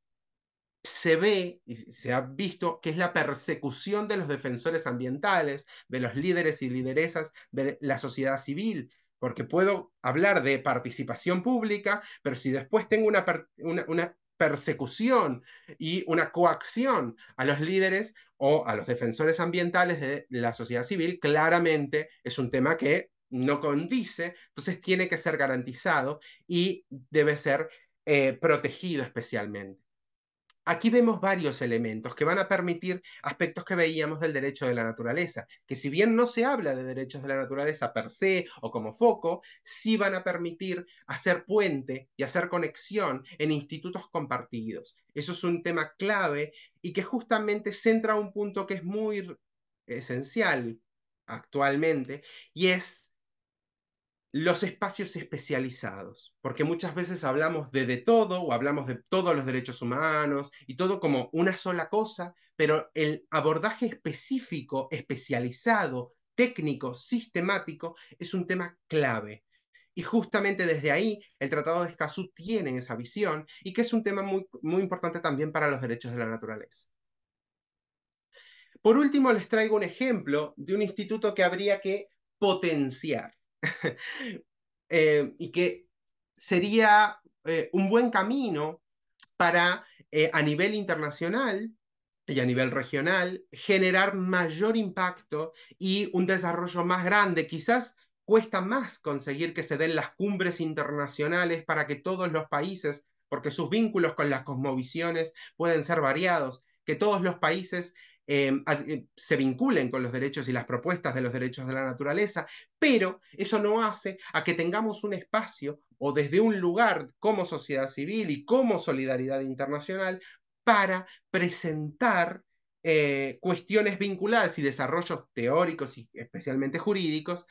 se ve y se ha visto que es la persecución de los defensores ambientales, de los líderes y lideresas de la sociedad civil, porque puedo hablar de participación pública, pero si después tengo una, una, persecución y una coacción a los líderes o a los defensores ambientales de la sociedad civil, claramente es un tema que no condice, entonces tiene que ser garantizado y debe ser eh, protegido especialmente. Aquí vemos varios elementos que van a permitir aspectos que veíamos del derecho de la naturaleza, que si bien no se habla de derechos de la naturaleza per se o como foco, sí van a permitir hacer puente y hacer conexión en institutos compartidos. Eso es un tema clave y que justamente centra un punto que es muy esencial actualmente y es los espacios especializados, porque muchas veces hablamos de todo o hablamos de todos los derechos humanos y todo como una sola cosa, pero el abordaje específico, especializado, técnico, sistemático, es un tema clave. Y justamente desde ahí el Tratado de Escazú tiene esa visión y que es un tema muy, muy importante también para los derechos de la naturaleza. Por último, les traigo un ejemplo de un instituto que habría que potenciar Eh, y que sería eh, un buen camino para, eh, a nivel internacional y a nivel regional, generar mayor impacto y un desarrollo más grande. Quizás cuesta más conseguir que se den las cumbres internacionales para que todos los países, porque sus vínculos con las cosmovisiones pueden ser variados, que todos los países Em, eh, se vinculen con los derechos y las propuestas de los derechos de la naturaleza, pero eso no hace a que tengamos un espacio o desde un lugar como sociedad civil y como solidaridad internacional para presentar eh, cuestiones vinculadas y desarrollos teóricos y especialmente jurídicos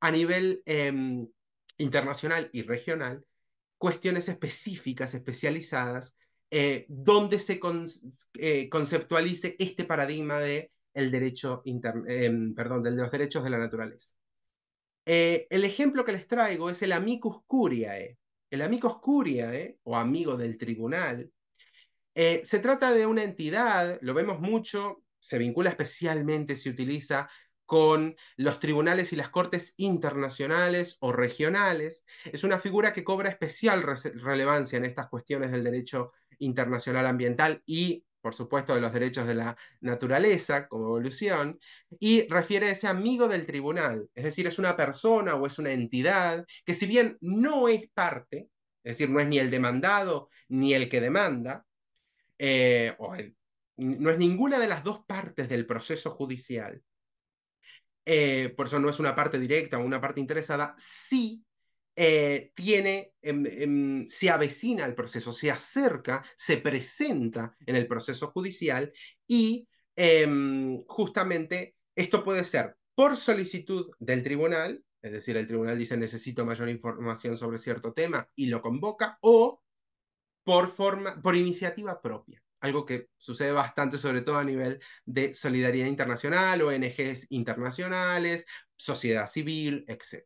a nivel em, internacional y regional, cuestiones específicas, especializadas eh, donde se eh, conceptualice este paradigma de el derecho em, de los derechos de la naturaleza. Eh, el ejemplo que les traigo es el amicus curiae. El amicus curiae, o amigo del tribunal, eh, se trata de una entidad, lo vemos mucho, se vincula especialmente, se utiliza con los tribunales y las cortes internacionales o regionales, es una figura que cobra especial relevancia en estas cuestiones del derecho internacional ambiental y, por supuesto, de los derechos de la naturaleza como evolución, y refiere a ese amigo del tribunal, es decir, es una persona o es una entidad que si bien no es parte, es decir, no es ni el demandado ni el que demanda, eh, no es ninguna de las dos partes del proceso judicial, eh, por eso no es una parte directa o una parte interesada, sí eh, tiene, em, em, se avecina al proceso, se acerca, se presenta en el proceso judicial y em, justamente esto puede ser por solicitud del tribunal, es decir, el tribunal dice necesito mayor información sobre cierto tema y lo convoca, o por, por iniciativa propia algo que sucede bastante, sobre todo a nivel de solidaridad internacional, ONGs internacionales, sociedad civil, etc.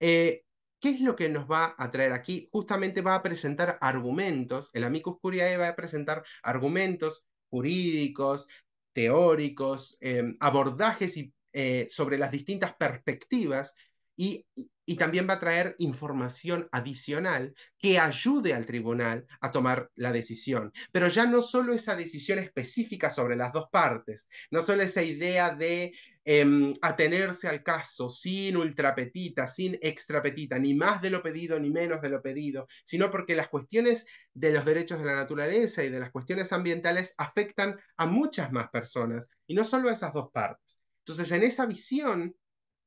Eh, ¿Qué es lo que nos va a traer aquí? Justamente va a presentar argumentos, el Amicus Curiae va a presentar argumentos jurídicos, teóricos, em, abordajes eh, sobre las distintas perspectivas y y también va a traer información adicional que ayude al tribunal a tomar la decisión. Pero ya no solo esa decisión específica sobre las dos partes, no solo esa idea de em, atenerse al caso sin ultrapetita, sin extrapetita, ni más de lo pedido, ni menos de lo pedido, sino porque las cuestiones de los derechos de la naturaleza y de las cuestiones ambientales afectan a muchas más personas, y no solo a esas dos partes. Entonces, en esa visión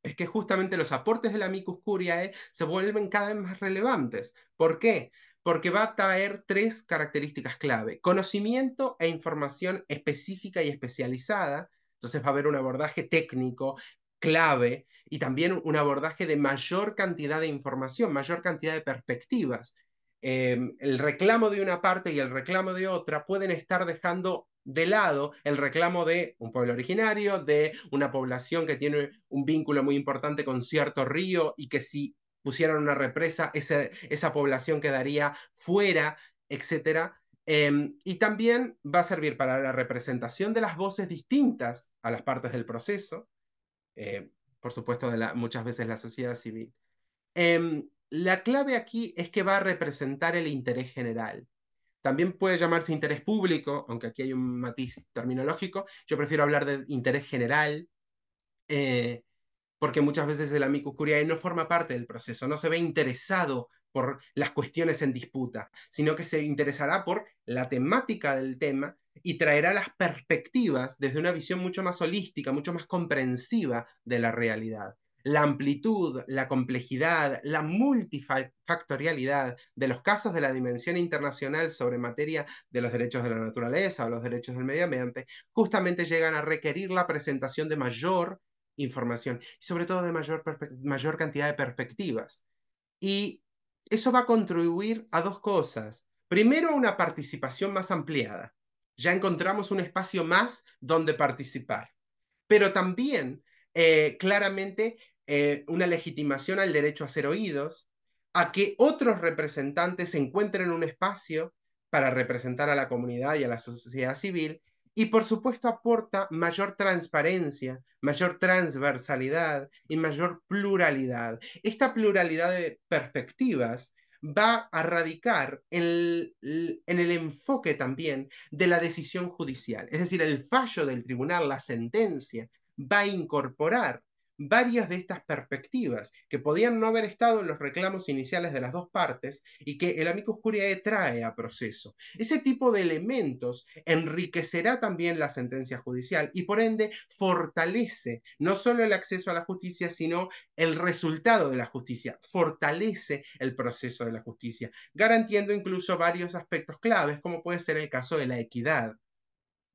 es que justamente los aportes de la Micus Curiae eh, se vuelven cada vez más relevantes. ¿Por qué? Porque va a traer tres características clave: conocimiento e información específica y especializada. Entonces va a haber un abordaje técnico clave y también un abordaje de mayor cantidad de información, mayor cantidad de perspectivas. Em, el reclamo de una parte y el reclamo de otra pueden estar dejando de lado el reclamo de un pueblo originario, de una población que tiene un vínculo muy importante con cierto río y que si pusieran una represa, esa, esa población quedaría fuera, etc. Em, y también va a servir para la representación de las voces distintas a las partes del proceso, eh, por supuesto, de muchas veces la sociedad civil. Em, la clave aquí es que va a representar el interés general. También puede llamarse interés público, aunque aquí hay un matiz terminológico. Yo prefiero hablar de interés general, eh, porque muchas veces el amicus curiae no forma parte del proceso, no se ve interesado por las cuestiones en disputa, sino que se interesará por la temática del tema y traerá las perspectivas desde una visión mucho más holística, mucho más comprensiva de la realidad la amplitud, la complejidad, la multifactorialidad de los casos de la dimensión internacional sobre materia de los derechos de la naturaleza o los derechos del medio ambiente, justamente llegan a requerir la presentación de mayor información y sobre todo de mayor, mayor cantidad de perspectivas. Y eso va a contribuir a dos cosas. Primero, una participación más ampliada. Ya encontramos un espacio más donde participar. Pero también, eh, claramente, eh, una legitimación al derecho a ser oídos, a que otros representantes encuentren un espacio para representar a la comunidad y a la sociedad civil, y por supuesto aporta mayor transparencia, mayor transversalidad y mayor pluralidad. Esta pluralidad de perspectivas va a radicar en el, enfoque también de la decisión judicial. Es decir, el fallo del tribunal, la sentencia, va a incorporar varias de estas perspectivas que podían no haber estado en los reclamos iniciales de las dos partes y que el amigo curiae trae a proceso. Ese tipo de elementos enriquecerá también la sentencia judicial y por ende fortalece no solo el acceso a la justicia, sino el resultado de la justicia, fortalece el proceso de la justicia, garantiendo incluso varios aspectos claves, como puede ser el caso de la equidad,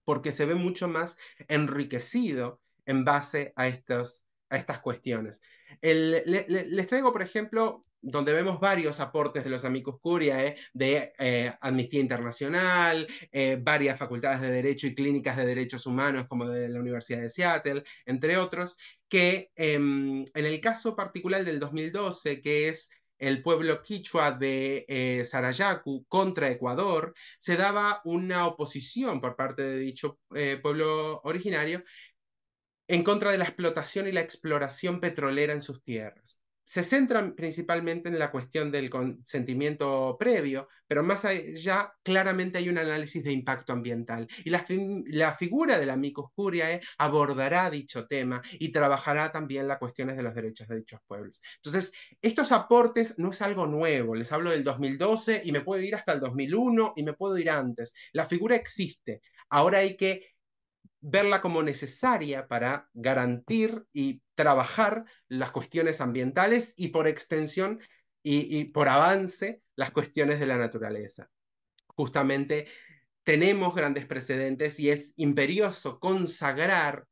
porque se ve mucho más enriquecido en base a estos a estas cuestiones. les traigo, por ejemplo, donde vemos varios aportes de los amicus curiae ¿eh? de eh, Amnistía Internacional, eh, varias facultades de Derecho y clínicas de Derechos Humanos como de la Universidad de Seattle, entre otros, que em, en el caso particular del 2012, que es el pueblo quichua de Sarayaku contra Ecuador, se daba una oposición por parte de dicho pueblo originario en contra de la explotación y la exploración petrolera en sus tierras. Se centran principalmente en la cuestión del consentimiento previo, pero más allá claramente hay un análisis de impacto ambiental. Y la, figura de la Micus eh, abordará dicho tema y trabajará también las cuestiones de los derechos de dichos pueblos. Entonces, estos aportes no es algo nuevo. Les hablo del 2012 y me puedo ir hasta el 2001 y me puedo ir antes. La figura existe. Ahora hay que verla como necesaria para garantir y trabajar las cuestiones ambientales y por extensión y, por avance las cuestiones de la naturaleza. Justamente tenemos grandes precedentes y es imperioso consagrar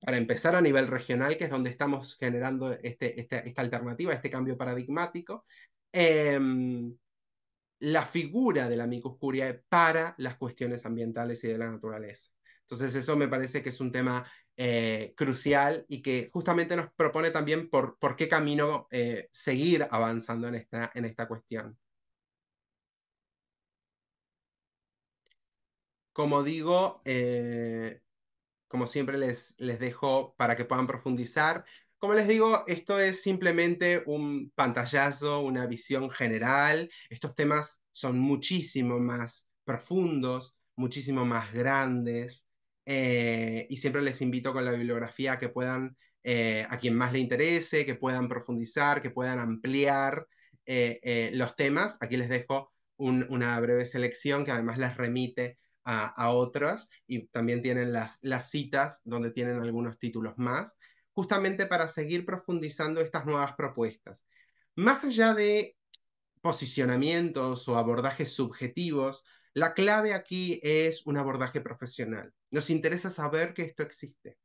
para empezar a nivel regional, que es donde estamos generando este, esta alternativa, este cambio paradigmático, em, la figura de la micuscuria para las cuestiones ambientales y de la naturaleza. Entonces eso me parece que es un tema eh, crucial y que justamente nos propone también por, qué camino eh, seguir avanzando en esta, en esta cuestión. Como digo, eh, como siempre les, les dejo para que puedan profundizar. Como les digo, esto es simplemente un pantallazo, una visión general. Estos temas son muchísimo más profundos, muchísimo más grandes, eh, y siempre les invito con la bibliografía a que puedan, eh, a quien más le interese, que puedan profundizar, que puedan ampliar eh, los temas. Aquí les dejo una breve selección que además las remite a, a otras y también tienen las, las citas donde tienen algunos títulos más, justamente para seguir profundizando estas nuevas propuestas. Más allá de posicionamientos o abordajes subjetivos, la clave aquí es un abordaje profesional. Nos interesa saber que esto existe.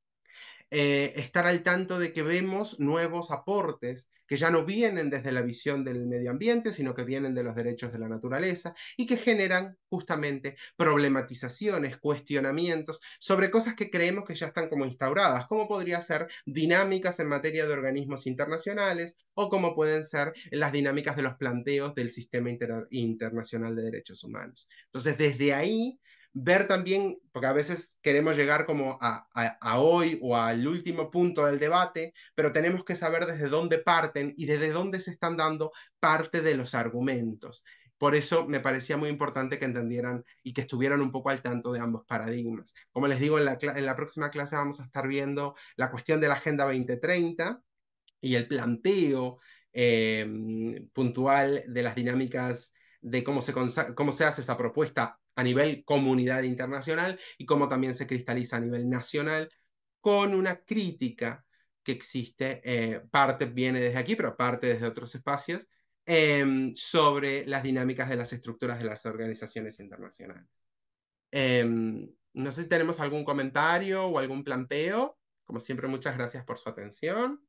Eh, estar al tanto de que vemos nuevos aportes que ya no vienen desde la visión del medio ambiente, sino que vienen de los derechos de la naturaleza y que generan justamente problematizaciones, cuestionamientos sobre cosas que creemos que ya están como instauradas, como podría ser dinámicas en materia de organismos internacionales o como pueden ser las dinámicas de los planteos del sistema internacional de derechos humanos. Entonces, desde ahí ver también, porque a veces queremos llegar como a, hoy o al último punto del debate, pero tenemos que saber desde dónde parten y desde dónde se están dando parte de los argumentos. Por eso me parecía muy importante que entendieran y que estuvieran un poco al tanto de ambos paradigmas. Como les digo, en la, en la próxima clase vamos a estar viendo la cuestión de la Agenda 2030 y el planteo eh, puntual de las dinámicas de cómo se, cómo se hace esa propuesta a nivel comunidad internacional y cómo también se cristaliza a nivel nacional con una crítica que existe, eh, parte viene desde aquí, pero parte desde otros espacios, em, sobre las dinámicas de las estructuras de las organizaciones internacionales. Em, no sé si tenemos algún comentario o algún planteo. Como siempre, muchas gracias por su atención.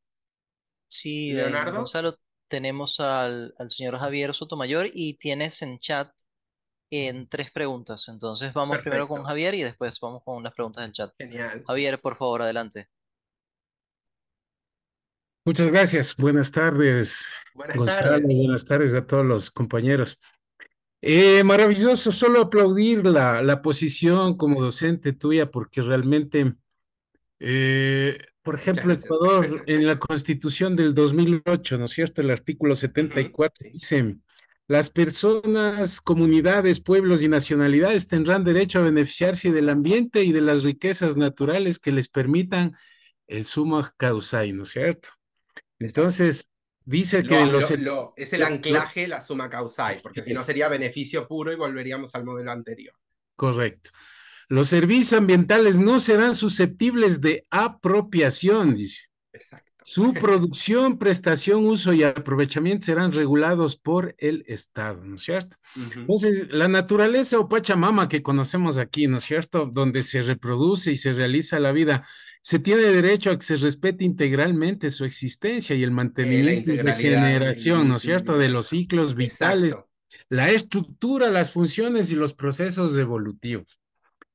Sí, eh, Leonardo. Gonzalo, tenemos al, al señor Javier Sotomayor y tienes en chat en tres preguntas. Entonces vamos primero con Javier y después vamos con las preguntas del chat. Genial. Javier, por favor, adelante. Muchas gracias. Buenas tardes, buenas Tardes. Buenas tardes a todos los compañeros. Eh, maravilloso, solo aplaudir la, la, posición como docente tuya, porque realmente, eh, por ejemplo, Ecuador en la constitución del 2008, ¿no es cierto? El artículo 74 dice las personas, comunidades, pueblos y nacionalidades tendrán derecho a beneficiarse del ambiente y de las riquezas naturales que les permitan el suma causai, ¿no es cierto? Entonces, dice que es el anclaje, la suma causai, porque si no sería beneficio puro y volveríamos al modelo anterior. Correcto. Los servicios ambientales no serán susceptibles de apropiación, dice. Exacto. Su producción, prestación, uso y aprovechamiento serán regulados por el Estado, ¿no es cierto? Entonces, la naturaleza o Pachamama que conocemos aquí, ¿no es cierto? Donde se reproduce y se realiza la vida, se tiene derecho a que se respete integralmente su existencia y el eh, mantenimiento y regeneración, ¿no es cierto?, de los ciclos vitales, la estructura, las funciones y los procesos evolutivos.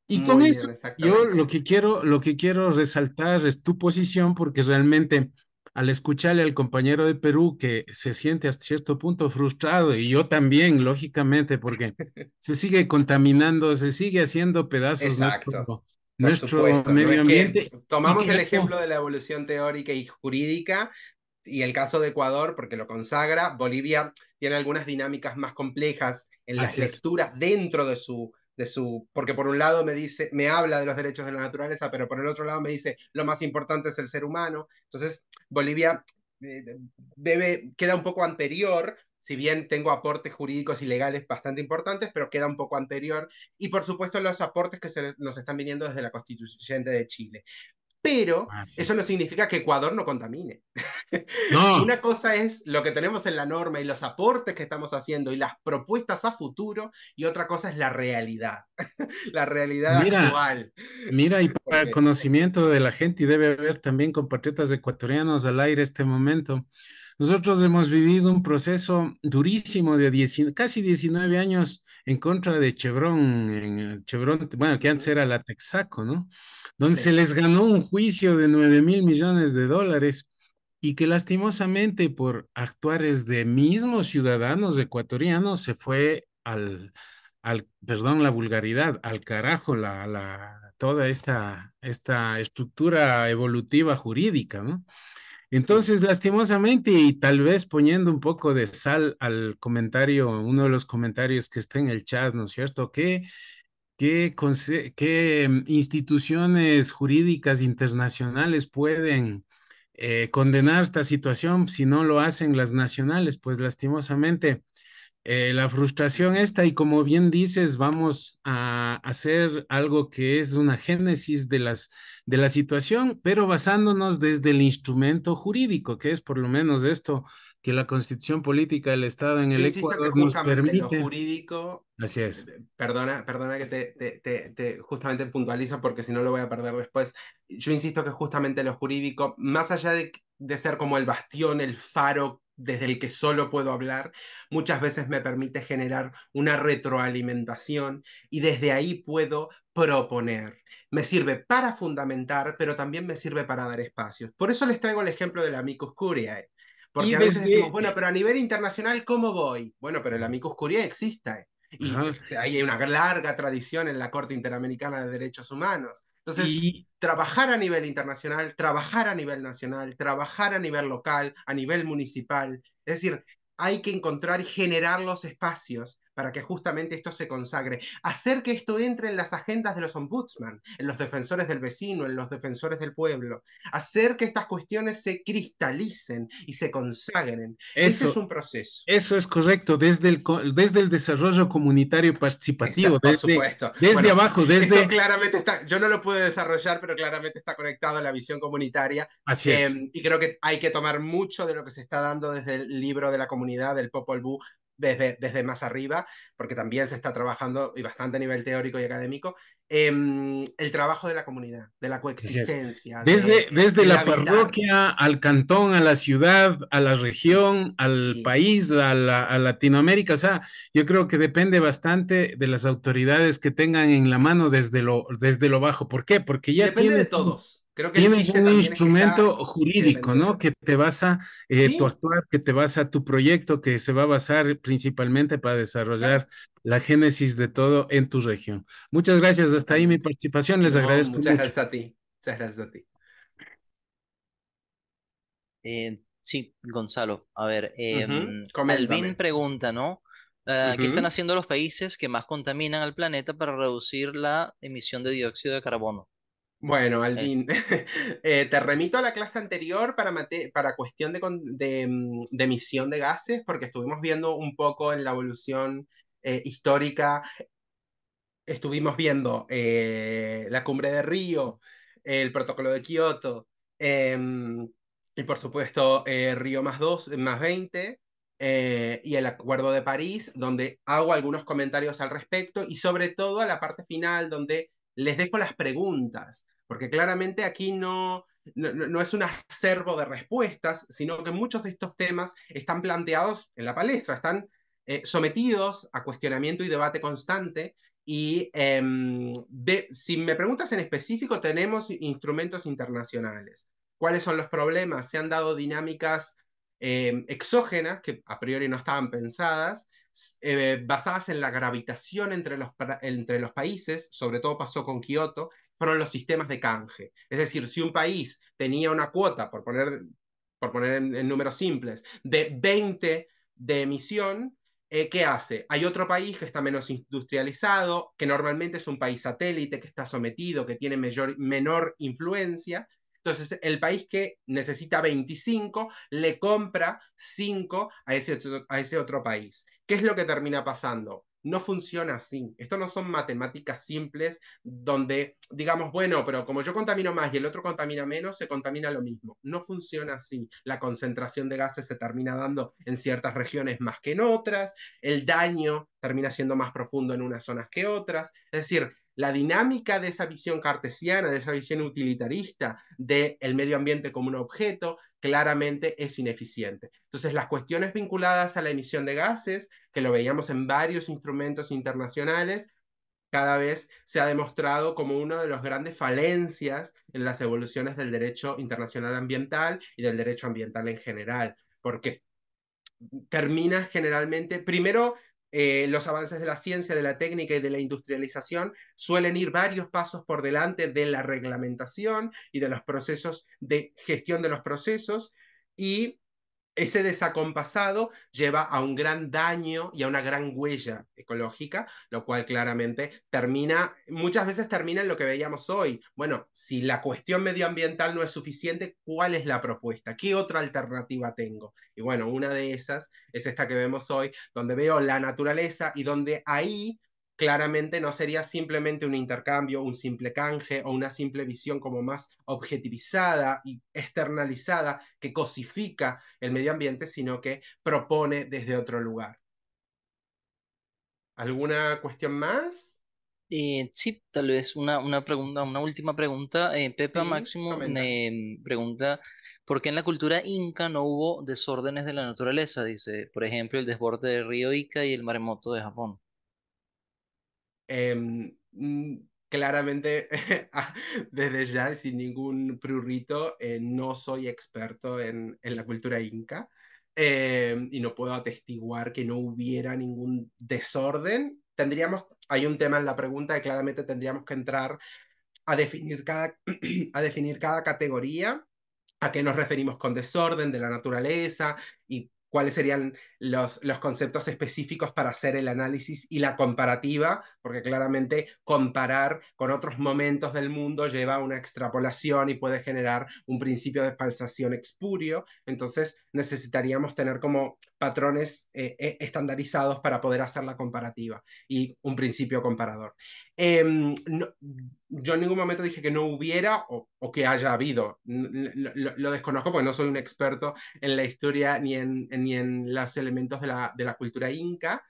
Y con eso, yo lo que quiero, lo que quiero resaltar es tu posición, porque realmente al escucharle al compañero de Perú que se siente hasta cierto punto frustrado, y yo también, lógicamente, porque se sigue contaminando, se sigue haciendo pedazos nuestro, medio ambiente. tomamos el ejemplo de la evolución teórica y jurídica, y el caso de Ecuador, porque lo consagra, Bolivia tiene algunas dinámicas más complejas en las lecturas dentro de su de su porque por un lado me dice me habla de los derechos de la naturaleza, pero por el otro lado me dice lo más importante es el ser humano. Entonces, Bolivia eh, queda un poco anterior, si bien tengo aportes jurídicos y legales bastante importantes, pero queda un poco anterior, y por supuesto los aportes que se nos están viniendo desde la constituyente de Chile pero ah, eso no significa que Ecuador no contamine. Una cosa es lo que tenemos en la norma y los aportes que estamos haciendo y las propuestas a futuro, y otra cosa es la realidad, la realidad actual. Mira, y para el conocimiento de la gente, y debe haber también compatriotas ecuatorianos al aire este momento, nosotros hemos vivido un proceso durísimo de casi 19 años en contra de Chevron, Chevron, bueno, que antes era la Texaco, ¿no? Donde se les ganó un juicio de 9 mil millones de dólares y que lastimosamente por actuares de mismos ciudadanos ecuatorianos se fue al, al perdón la vulgaridad, al carajo la, la, toda esta, esta estructura evolutiva jurídica, ¿no? Entonces, lastimosamente, y tal vez poniendo un poco de sal al comentario, uno de los comentarios que está en el chat, ¿no es cierto? ¿Qué, ¿Qué, mm, instituciones jurídicas internacionales pueden eh, condenar esta situación si no lo hacen las nacionales? Pues lastimosamente, eh, la frustración está y como bien dices, vamos a hacer algo que es una génesis de las de la situación, pero basándonos desde el instrumento jurídico, que es por lo menos esto que la constitución política del Estado en el Ecuador que nos permite. Lo jurídico, Así es. Eh, perdona, perdona que te, te, te, te justamente puntualizo porque si no lo voy a perder después. Yo insisto que justamente lo jurídico, más allá de, de ser como el bastión, el faro desde el que solo puedo hablar, muchas veces me permite generar una retroalimentación y desde ahí puedo proponer. Me sirve para fundamentar, pero también me sirve para dar espacios. Por eso les traigo el ejemplo del amicus curiae. Eh, porque a veces decimos, bueno, pero a nivel internacional, ¿cómo voy? Bueno, pero la amicus curiae existe. Eh, y hay una larga tradición en la Corte Interamericana de Derechos Humanos. Entonces, trabajar a nivel internacional, trabajar a nivel nacional, trabajar a nivel local, a nivel municipal, es decir, hay que encontrar y generar los espacios para que justamente esto se consagre, hacer que esto entre en las agendas de los ombudsman, en los defensores del vecino, en los defensores del pueblo, hacer que estas cuestiones se cristalicen y se consagren. Eso es un proceso. Eso es correcto, desde el, desde el desarrollo comunitario participativo, desde, por supuesto. desde abajo, desde... claramente yo no lo pude desarrollar, pero claramente está conectado a la visión comunitaria. Así em, y creo que hay que tomar mucho de lo que se está dando desde el libro de la comunidad, del Popol Vuh, desde, desde más arriba, porque también se está trabajando, y bastante a nivel teórico y académico, em, el trabajo de la comunidad, de la coexistencia. Desde, desde la parroquia, al cantón, a la ciudad, a la región, al país, a, la, Latinoamérica. O sea, yo creo que depende bastante de las autoridades que tengan en la mano desde lo, desde lo bajo. ¿Por qué? Porque ya... Depende de todos Tienes un instrumento jurídico, ¿no? Que te basa eh, tu actuar, que te basa tu proyecto, que se va a basar principalmente para desarrollar la génesis de todo en tu región. Muchas gracias, hasta ahí mi participación, les agradezco agradezco. Muchas gracias a ti, muchas gracias a ti. Eh, sí, Gonzalo, a ver, eh, pregunta, ¿no? Ah, ¿Qué están haciendo los países que más contaminan al planeta para reducir la emisión de dióxido de carbono? Bueno, Alvin, eh, te remito a la clase anterior para, cuestión mm, de, emisión de gases, porque estuvimos viendo un poco en la evolución eh, histórica, estuvimos viendo eh, la cumbre de Río, el protocolo de Kioto, em, y por supuesto Río más, más 20, y el Acuerdo de París, donde hago algunos comentarios al respecto y sobre todo a la parte final donde les dejo las preguntas porque claramente aquí no, es un acervo de respuestas, sino que muchos de estos temas están planteados en la palestra, están eh, sometidos a cuestionamiento y debate constante. Y em, si me preguntas en específico, tenemos instrumentos internacionales. ¿Cuáles son los problemas? Se han dado dinámicas em, exógenas que a priori no estaban pensadas, eh, basadas en la gravitación entre los, entre los países, sobre todo pasó con Kioto, fueron los sistemas de canje. Es decir, si un país tenía una cuota, por poner, por poner en, números simples, de 20 de emisión, eh, ¿qué hace? Hay otro país que está menos industrializado, que normalmente es un país satélite, que está sometido, que tiene menor influencia. Entonces, el país que necesita 25 le compra 5 a ese, a ese otro país. ¿Qué es lo que termina pasando? No funciona así. Esto no son matemáticas simples donde digamos, bueno, pero como yo contamino más y el otro contamina menos, se contamina lo mismo. No funciona así. La concentración de gases se termina dando en ciertas regiones más que en otras, el daño termina siendo más profundo en unas zonas que otras. Es decir, la dinámica de esa visión cartesiana, de esa visión utilitarista del medio ambiente como un objeto, claramente es ineficiente. Entonces, las cuestiones vinculadas a la emisión de gases, que lo veíamos en varios instrumentos internacionales, cada vez se ha demostrado como una de las grandes falencias en las evoluciones del derecho internacional ambiental y del derecho ambiental en general. Porque Termina generalmente, primero eh, los avances de la ciencia, de la técnica y de la industrialización suelen ir varios pasos por delante de la reglamentación y de los procesos de gestión de los procesos y ese desacompasado lleva a un gran daño y a una gran huella ecológica, lo cual claramente termina, muchas veces termina en lo que veíamos hoy. Bueno, si la cuestión medioambiental no es suficiente, ¿cuál es la propuesta? ¿Qué otra alternativa tengo? Y bueno, una de esas es esta que vemos hoy, donde veo la naturaleza y donde ahí claramente no sería simplemente un intercambio, un simple canje o una simple visión como más objetivizada y externalizada que cosifica el medio ambiente, sino que propone desde otro lugar. ¿Alguna cuestión más? Eh, sí, tal vez una, pregunta, una última pregunta. Pepe eh, Pepa Máximo pregunta, ¿por qué en la cultura inca no hubo desórdenes de la naturaleza? Dice, por ejemplo, el desborde del río Ica y el maremoto de Japón. Em, mm, claramente, ah, desde ya, sin ningún prurito, eh, no soy experto en, la cultura inca em, y no puedo atestiguar que no hubiera ningún desorden. Tendríamos, hay un tema en la pregunta que claramente tendríamos que entrar a definir cada, a definir cada categoría, a qué nos referimos con desorden de la naturaleza y cuáles serían los conceptos específicos para hacer el análisis y la comparativa porque claramente comparar con otros momentos del mundo lleva a una extrapolación y puede generar un principio de falsación expurio, entonces necesitaríamos tener como patrones eh, eh, estandarizados para poder hacer la comparativa y un principio comparador. Em, yo en ningún momento dije que no hubiera o, que haya habido. Lo, desconozco porque no soy un experto en la historia ni en, en ni en los elementos de la, de la cultura inca.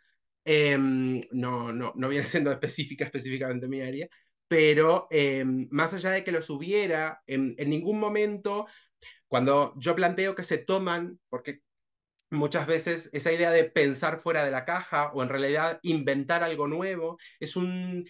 Em, no, no, no, viene siendo específica específicamente mi área, pero em, más allá de que los hubiera, en, ningún momento, cuando yo planteo que se toman, porque muchas veces esa idea de pensar fuera de la caja o en realidad inventar algo nuevo es un,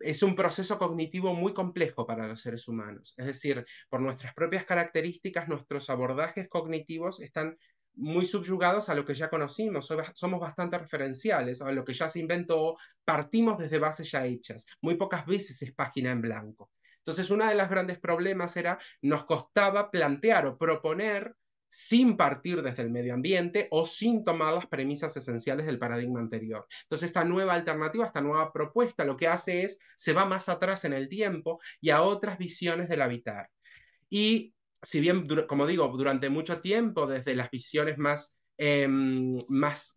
es un proceso cognitivo muy complejo para los seres humanos. Es decir, por nuestras propias características, nuestros abordajes cognitivos están muy subyugados a lo que ya conocimos, somos bastante referenciales a lo que ya se inventó, partimos desde bases ya hechas, muy pocas veces es página en blanco. Entonces, uno de los grandes problemas era, nos costaba plantear o proponer sin partir desde el medio ambiente o sin tomar las premisas esenciales del paradigma anterior. Entonces, esta nueva alternativa, esta nueva propuesta, lo que hace es, se va más atrás en el tiempo y a otras visiones del habitar. Y si bien, como digo, durante mucho tiempo, desde las visiones más, em, más,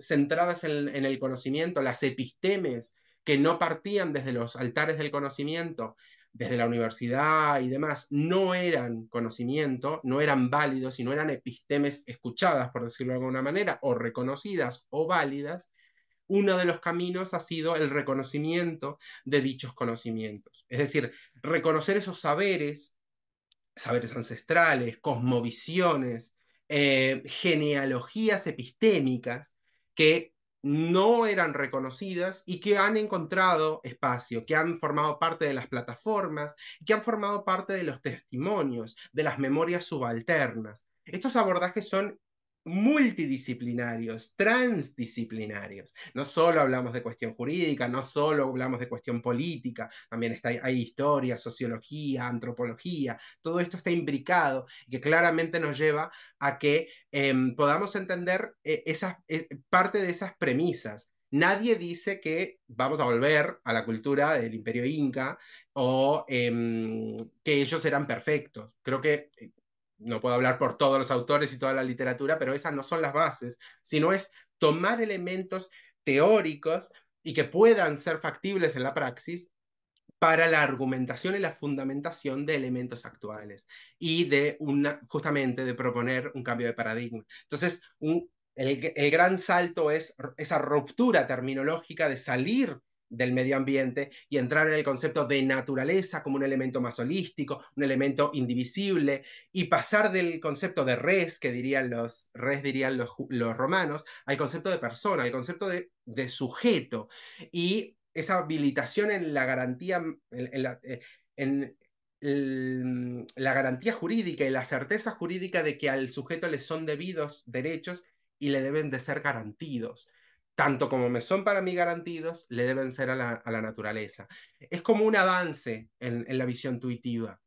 centradas en, el conocimiento, las epistemes, que no partían desde los altares del conocimiento, desde la universidad y demás, no eran conocimiento, no eran válidos y no eran epistemes escuchadas, por decirlo de alguna manera, o reconocidas o válidas, uno de los caminos ha sido el reconocimiento de dichos conocimientos. Es decir, reconocer esos saberes saberes ancestrales, cosmovisiones, eh, genealogías epistémicas que no eran reconocidas y que han encontrado espacio, que han formado parte de las plataformas, que han formado parte de los testimonios, de las memorias subalternas. Estos abordajes son multidisciplinarios, transdisciplinarios. No solo hablamos de cuestión jurídica, no solo hablamos de cuestión política, también está, hay historia, sociología, antropología, todo esto está imbricado y que claramente nos lleva a que em, podamos entender eh, eh, parte de esas premisas. Nadie dice que vamos a volver a la cultura del imperio inca o em, que ellos eran perfectos. Creo que eh, no puedo hablar por todos los autores y toda la literatura, pero esas no son las bases, sino es tomar elementos teóricos y que puedan ser factibles en la praxis para la argumentación y la fundamentación de elementos actuales y de una, justamente de proponer un cambio de paradigma. Entonces, un, el, el gran salto es esa ruptura terminológica de salir del medio ambiente y entrar en el concepto de naturaleza como un elemento más holístico, un elemento indivisible, y pasar del concepto de res, que dirían los, res dirían los, romanos, al concepto de persona, al concepto de, sujeto, y esa habilitación en la garantía, mm, en, eh, la garantía jurídica y la certeza jurídica de que al sujeto le son debidos derechos y le deben de ser garantidos tanto como me son para mí garantidos, le deben ser a la, naturaleza. Es como un avance en, la visión intuitiva.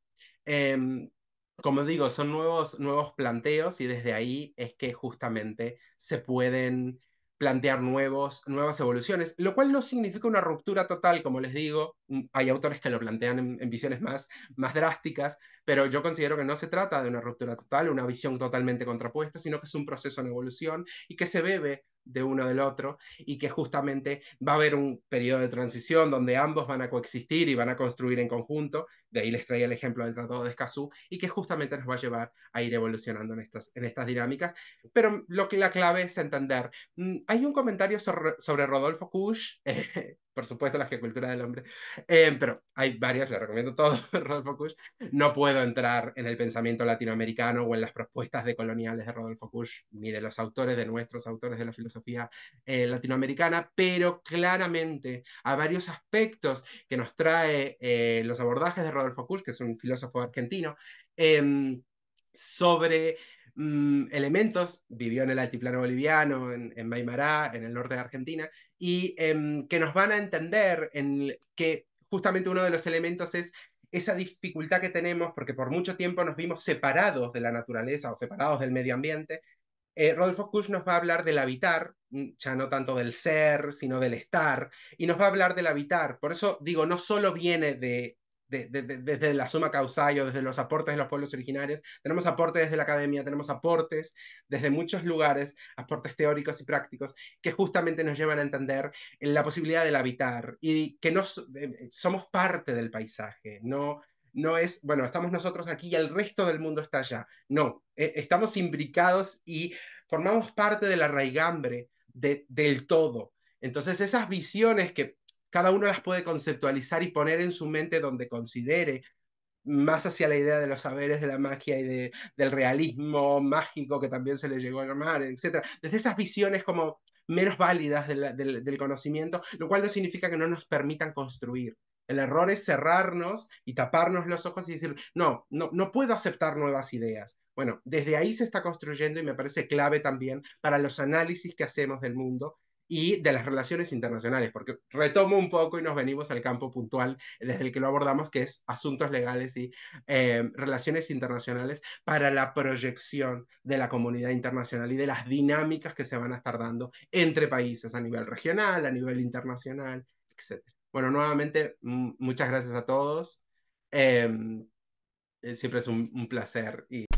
Em, como digo, son nuevos, nuevos planteos y desde ahí es que justamente se pueden plantear nuevos, nuevas evoluciones, lo cual no significa una ruptura total, como les digo, mm, hay autores que lo plantean en, visiones más, más drásticas, pero yo considero que no se trata de una ruptura total, una visión totalmente contrapuesta, sino que es un proceso en evolución y que se bebe de uno del otro y que justamente va a haber un periodo de transición donde ambos van a coexistir y van a construir en conjunto, de ahí les traía el ejemplo del Tratado de Escazú, y que justamente nos va a llevar a ir evolucionando en estas, en estas dinámicas. Pero lo que la clave es entender, mm, hay un comentario sobre, Rodolfo Kusch eh, por supuesto, la geocultura del hombre, em, pero hay varias, les recomiendo todo Rodolfo Kusch. No puedo entrar en el pensamiento latinoamericano o en las propuestas de coloniales de Rodolfo Kusch, ni de los autores, de nuestros autores de la filosofía eh, latinoamericana, pero claramente a varios aspectos que nos trae eh, los abordajes de Rodolfo Kusch, que es un filósofo argentino, em, sobre mm, elementos, vivió en el altiplano boliviano, en, en Maimará, en el norte de Argentina, y em, que nos van a entender en que justamente uno de los elementos es esa dificultad que tenemos porque por mucho tiempo nos vimos separados de la naturaleza o separados del medio ambiente. Eh, Rodolfo Kusch nos va a hablar del habitar, mm, ya no tanto del ser, sino del estar, y nos va a hablar del habitar. Por eso digo, no solo viene de desde la suma causal o desde los aportes de los pueblos originarios. Tenemos aportes desde la academia, tenemos aportes desde muchos lugares, aportes teóricos y prácticos, que justamente nos llevan a entender la posibilidad del habitar y que nos, eh, somos parte del paisaje, no, no es, bueno, estamos nosotros aquí y el resto del mundo está allá. No, eh, estamos imbricados y formamos parte del arraigambre del todo. Entonces esas visiones que cada uno las puede conceptualizar y poner en su mente donde considere, más hacia la idea de los saberes de la magia y del realismo mágico que también se le llegó a llamar, etc. Desde esas visiones como menos válidas del conocimiento, lo cual no significa que no nos permitan construir. El error es cerrarnos y taparnos los ojos y decir, no, no, no puedo aceptar nuevas ideas. Bueno, desde ahí se está construyendo y me parece clave también para los análisis que hacemos del mundo y de las relaciones internacionales, porque retomo un poco y nos venimos al campo puntual desde el que lo abordamos, que es asuntos legales y eh, relaciones internacionales para la proyección de la comunidad internacional y de las dinámicas que se van a estar dando entre países a nivel regional, a nivel internacional, etc. Bueno, nuevamente, mm, muchas gracias a todos. Em, eh, siempre es un, un placer. Y...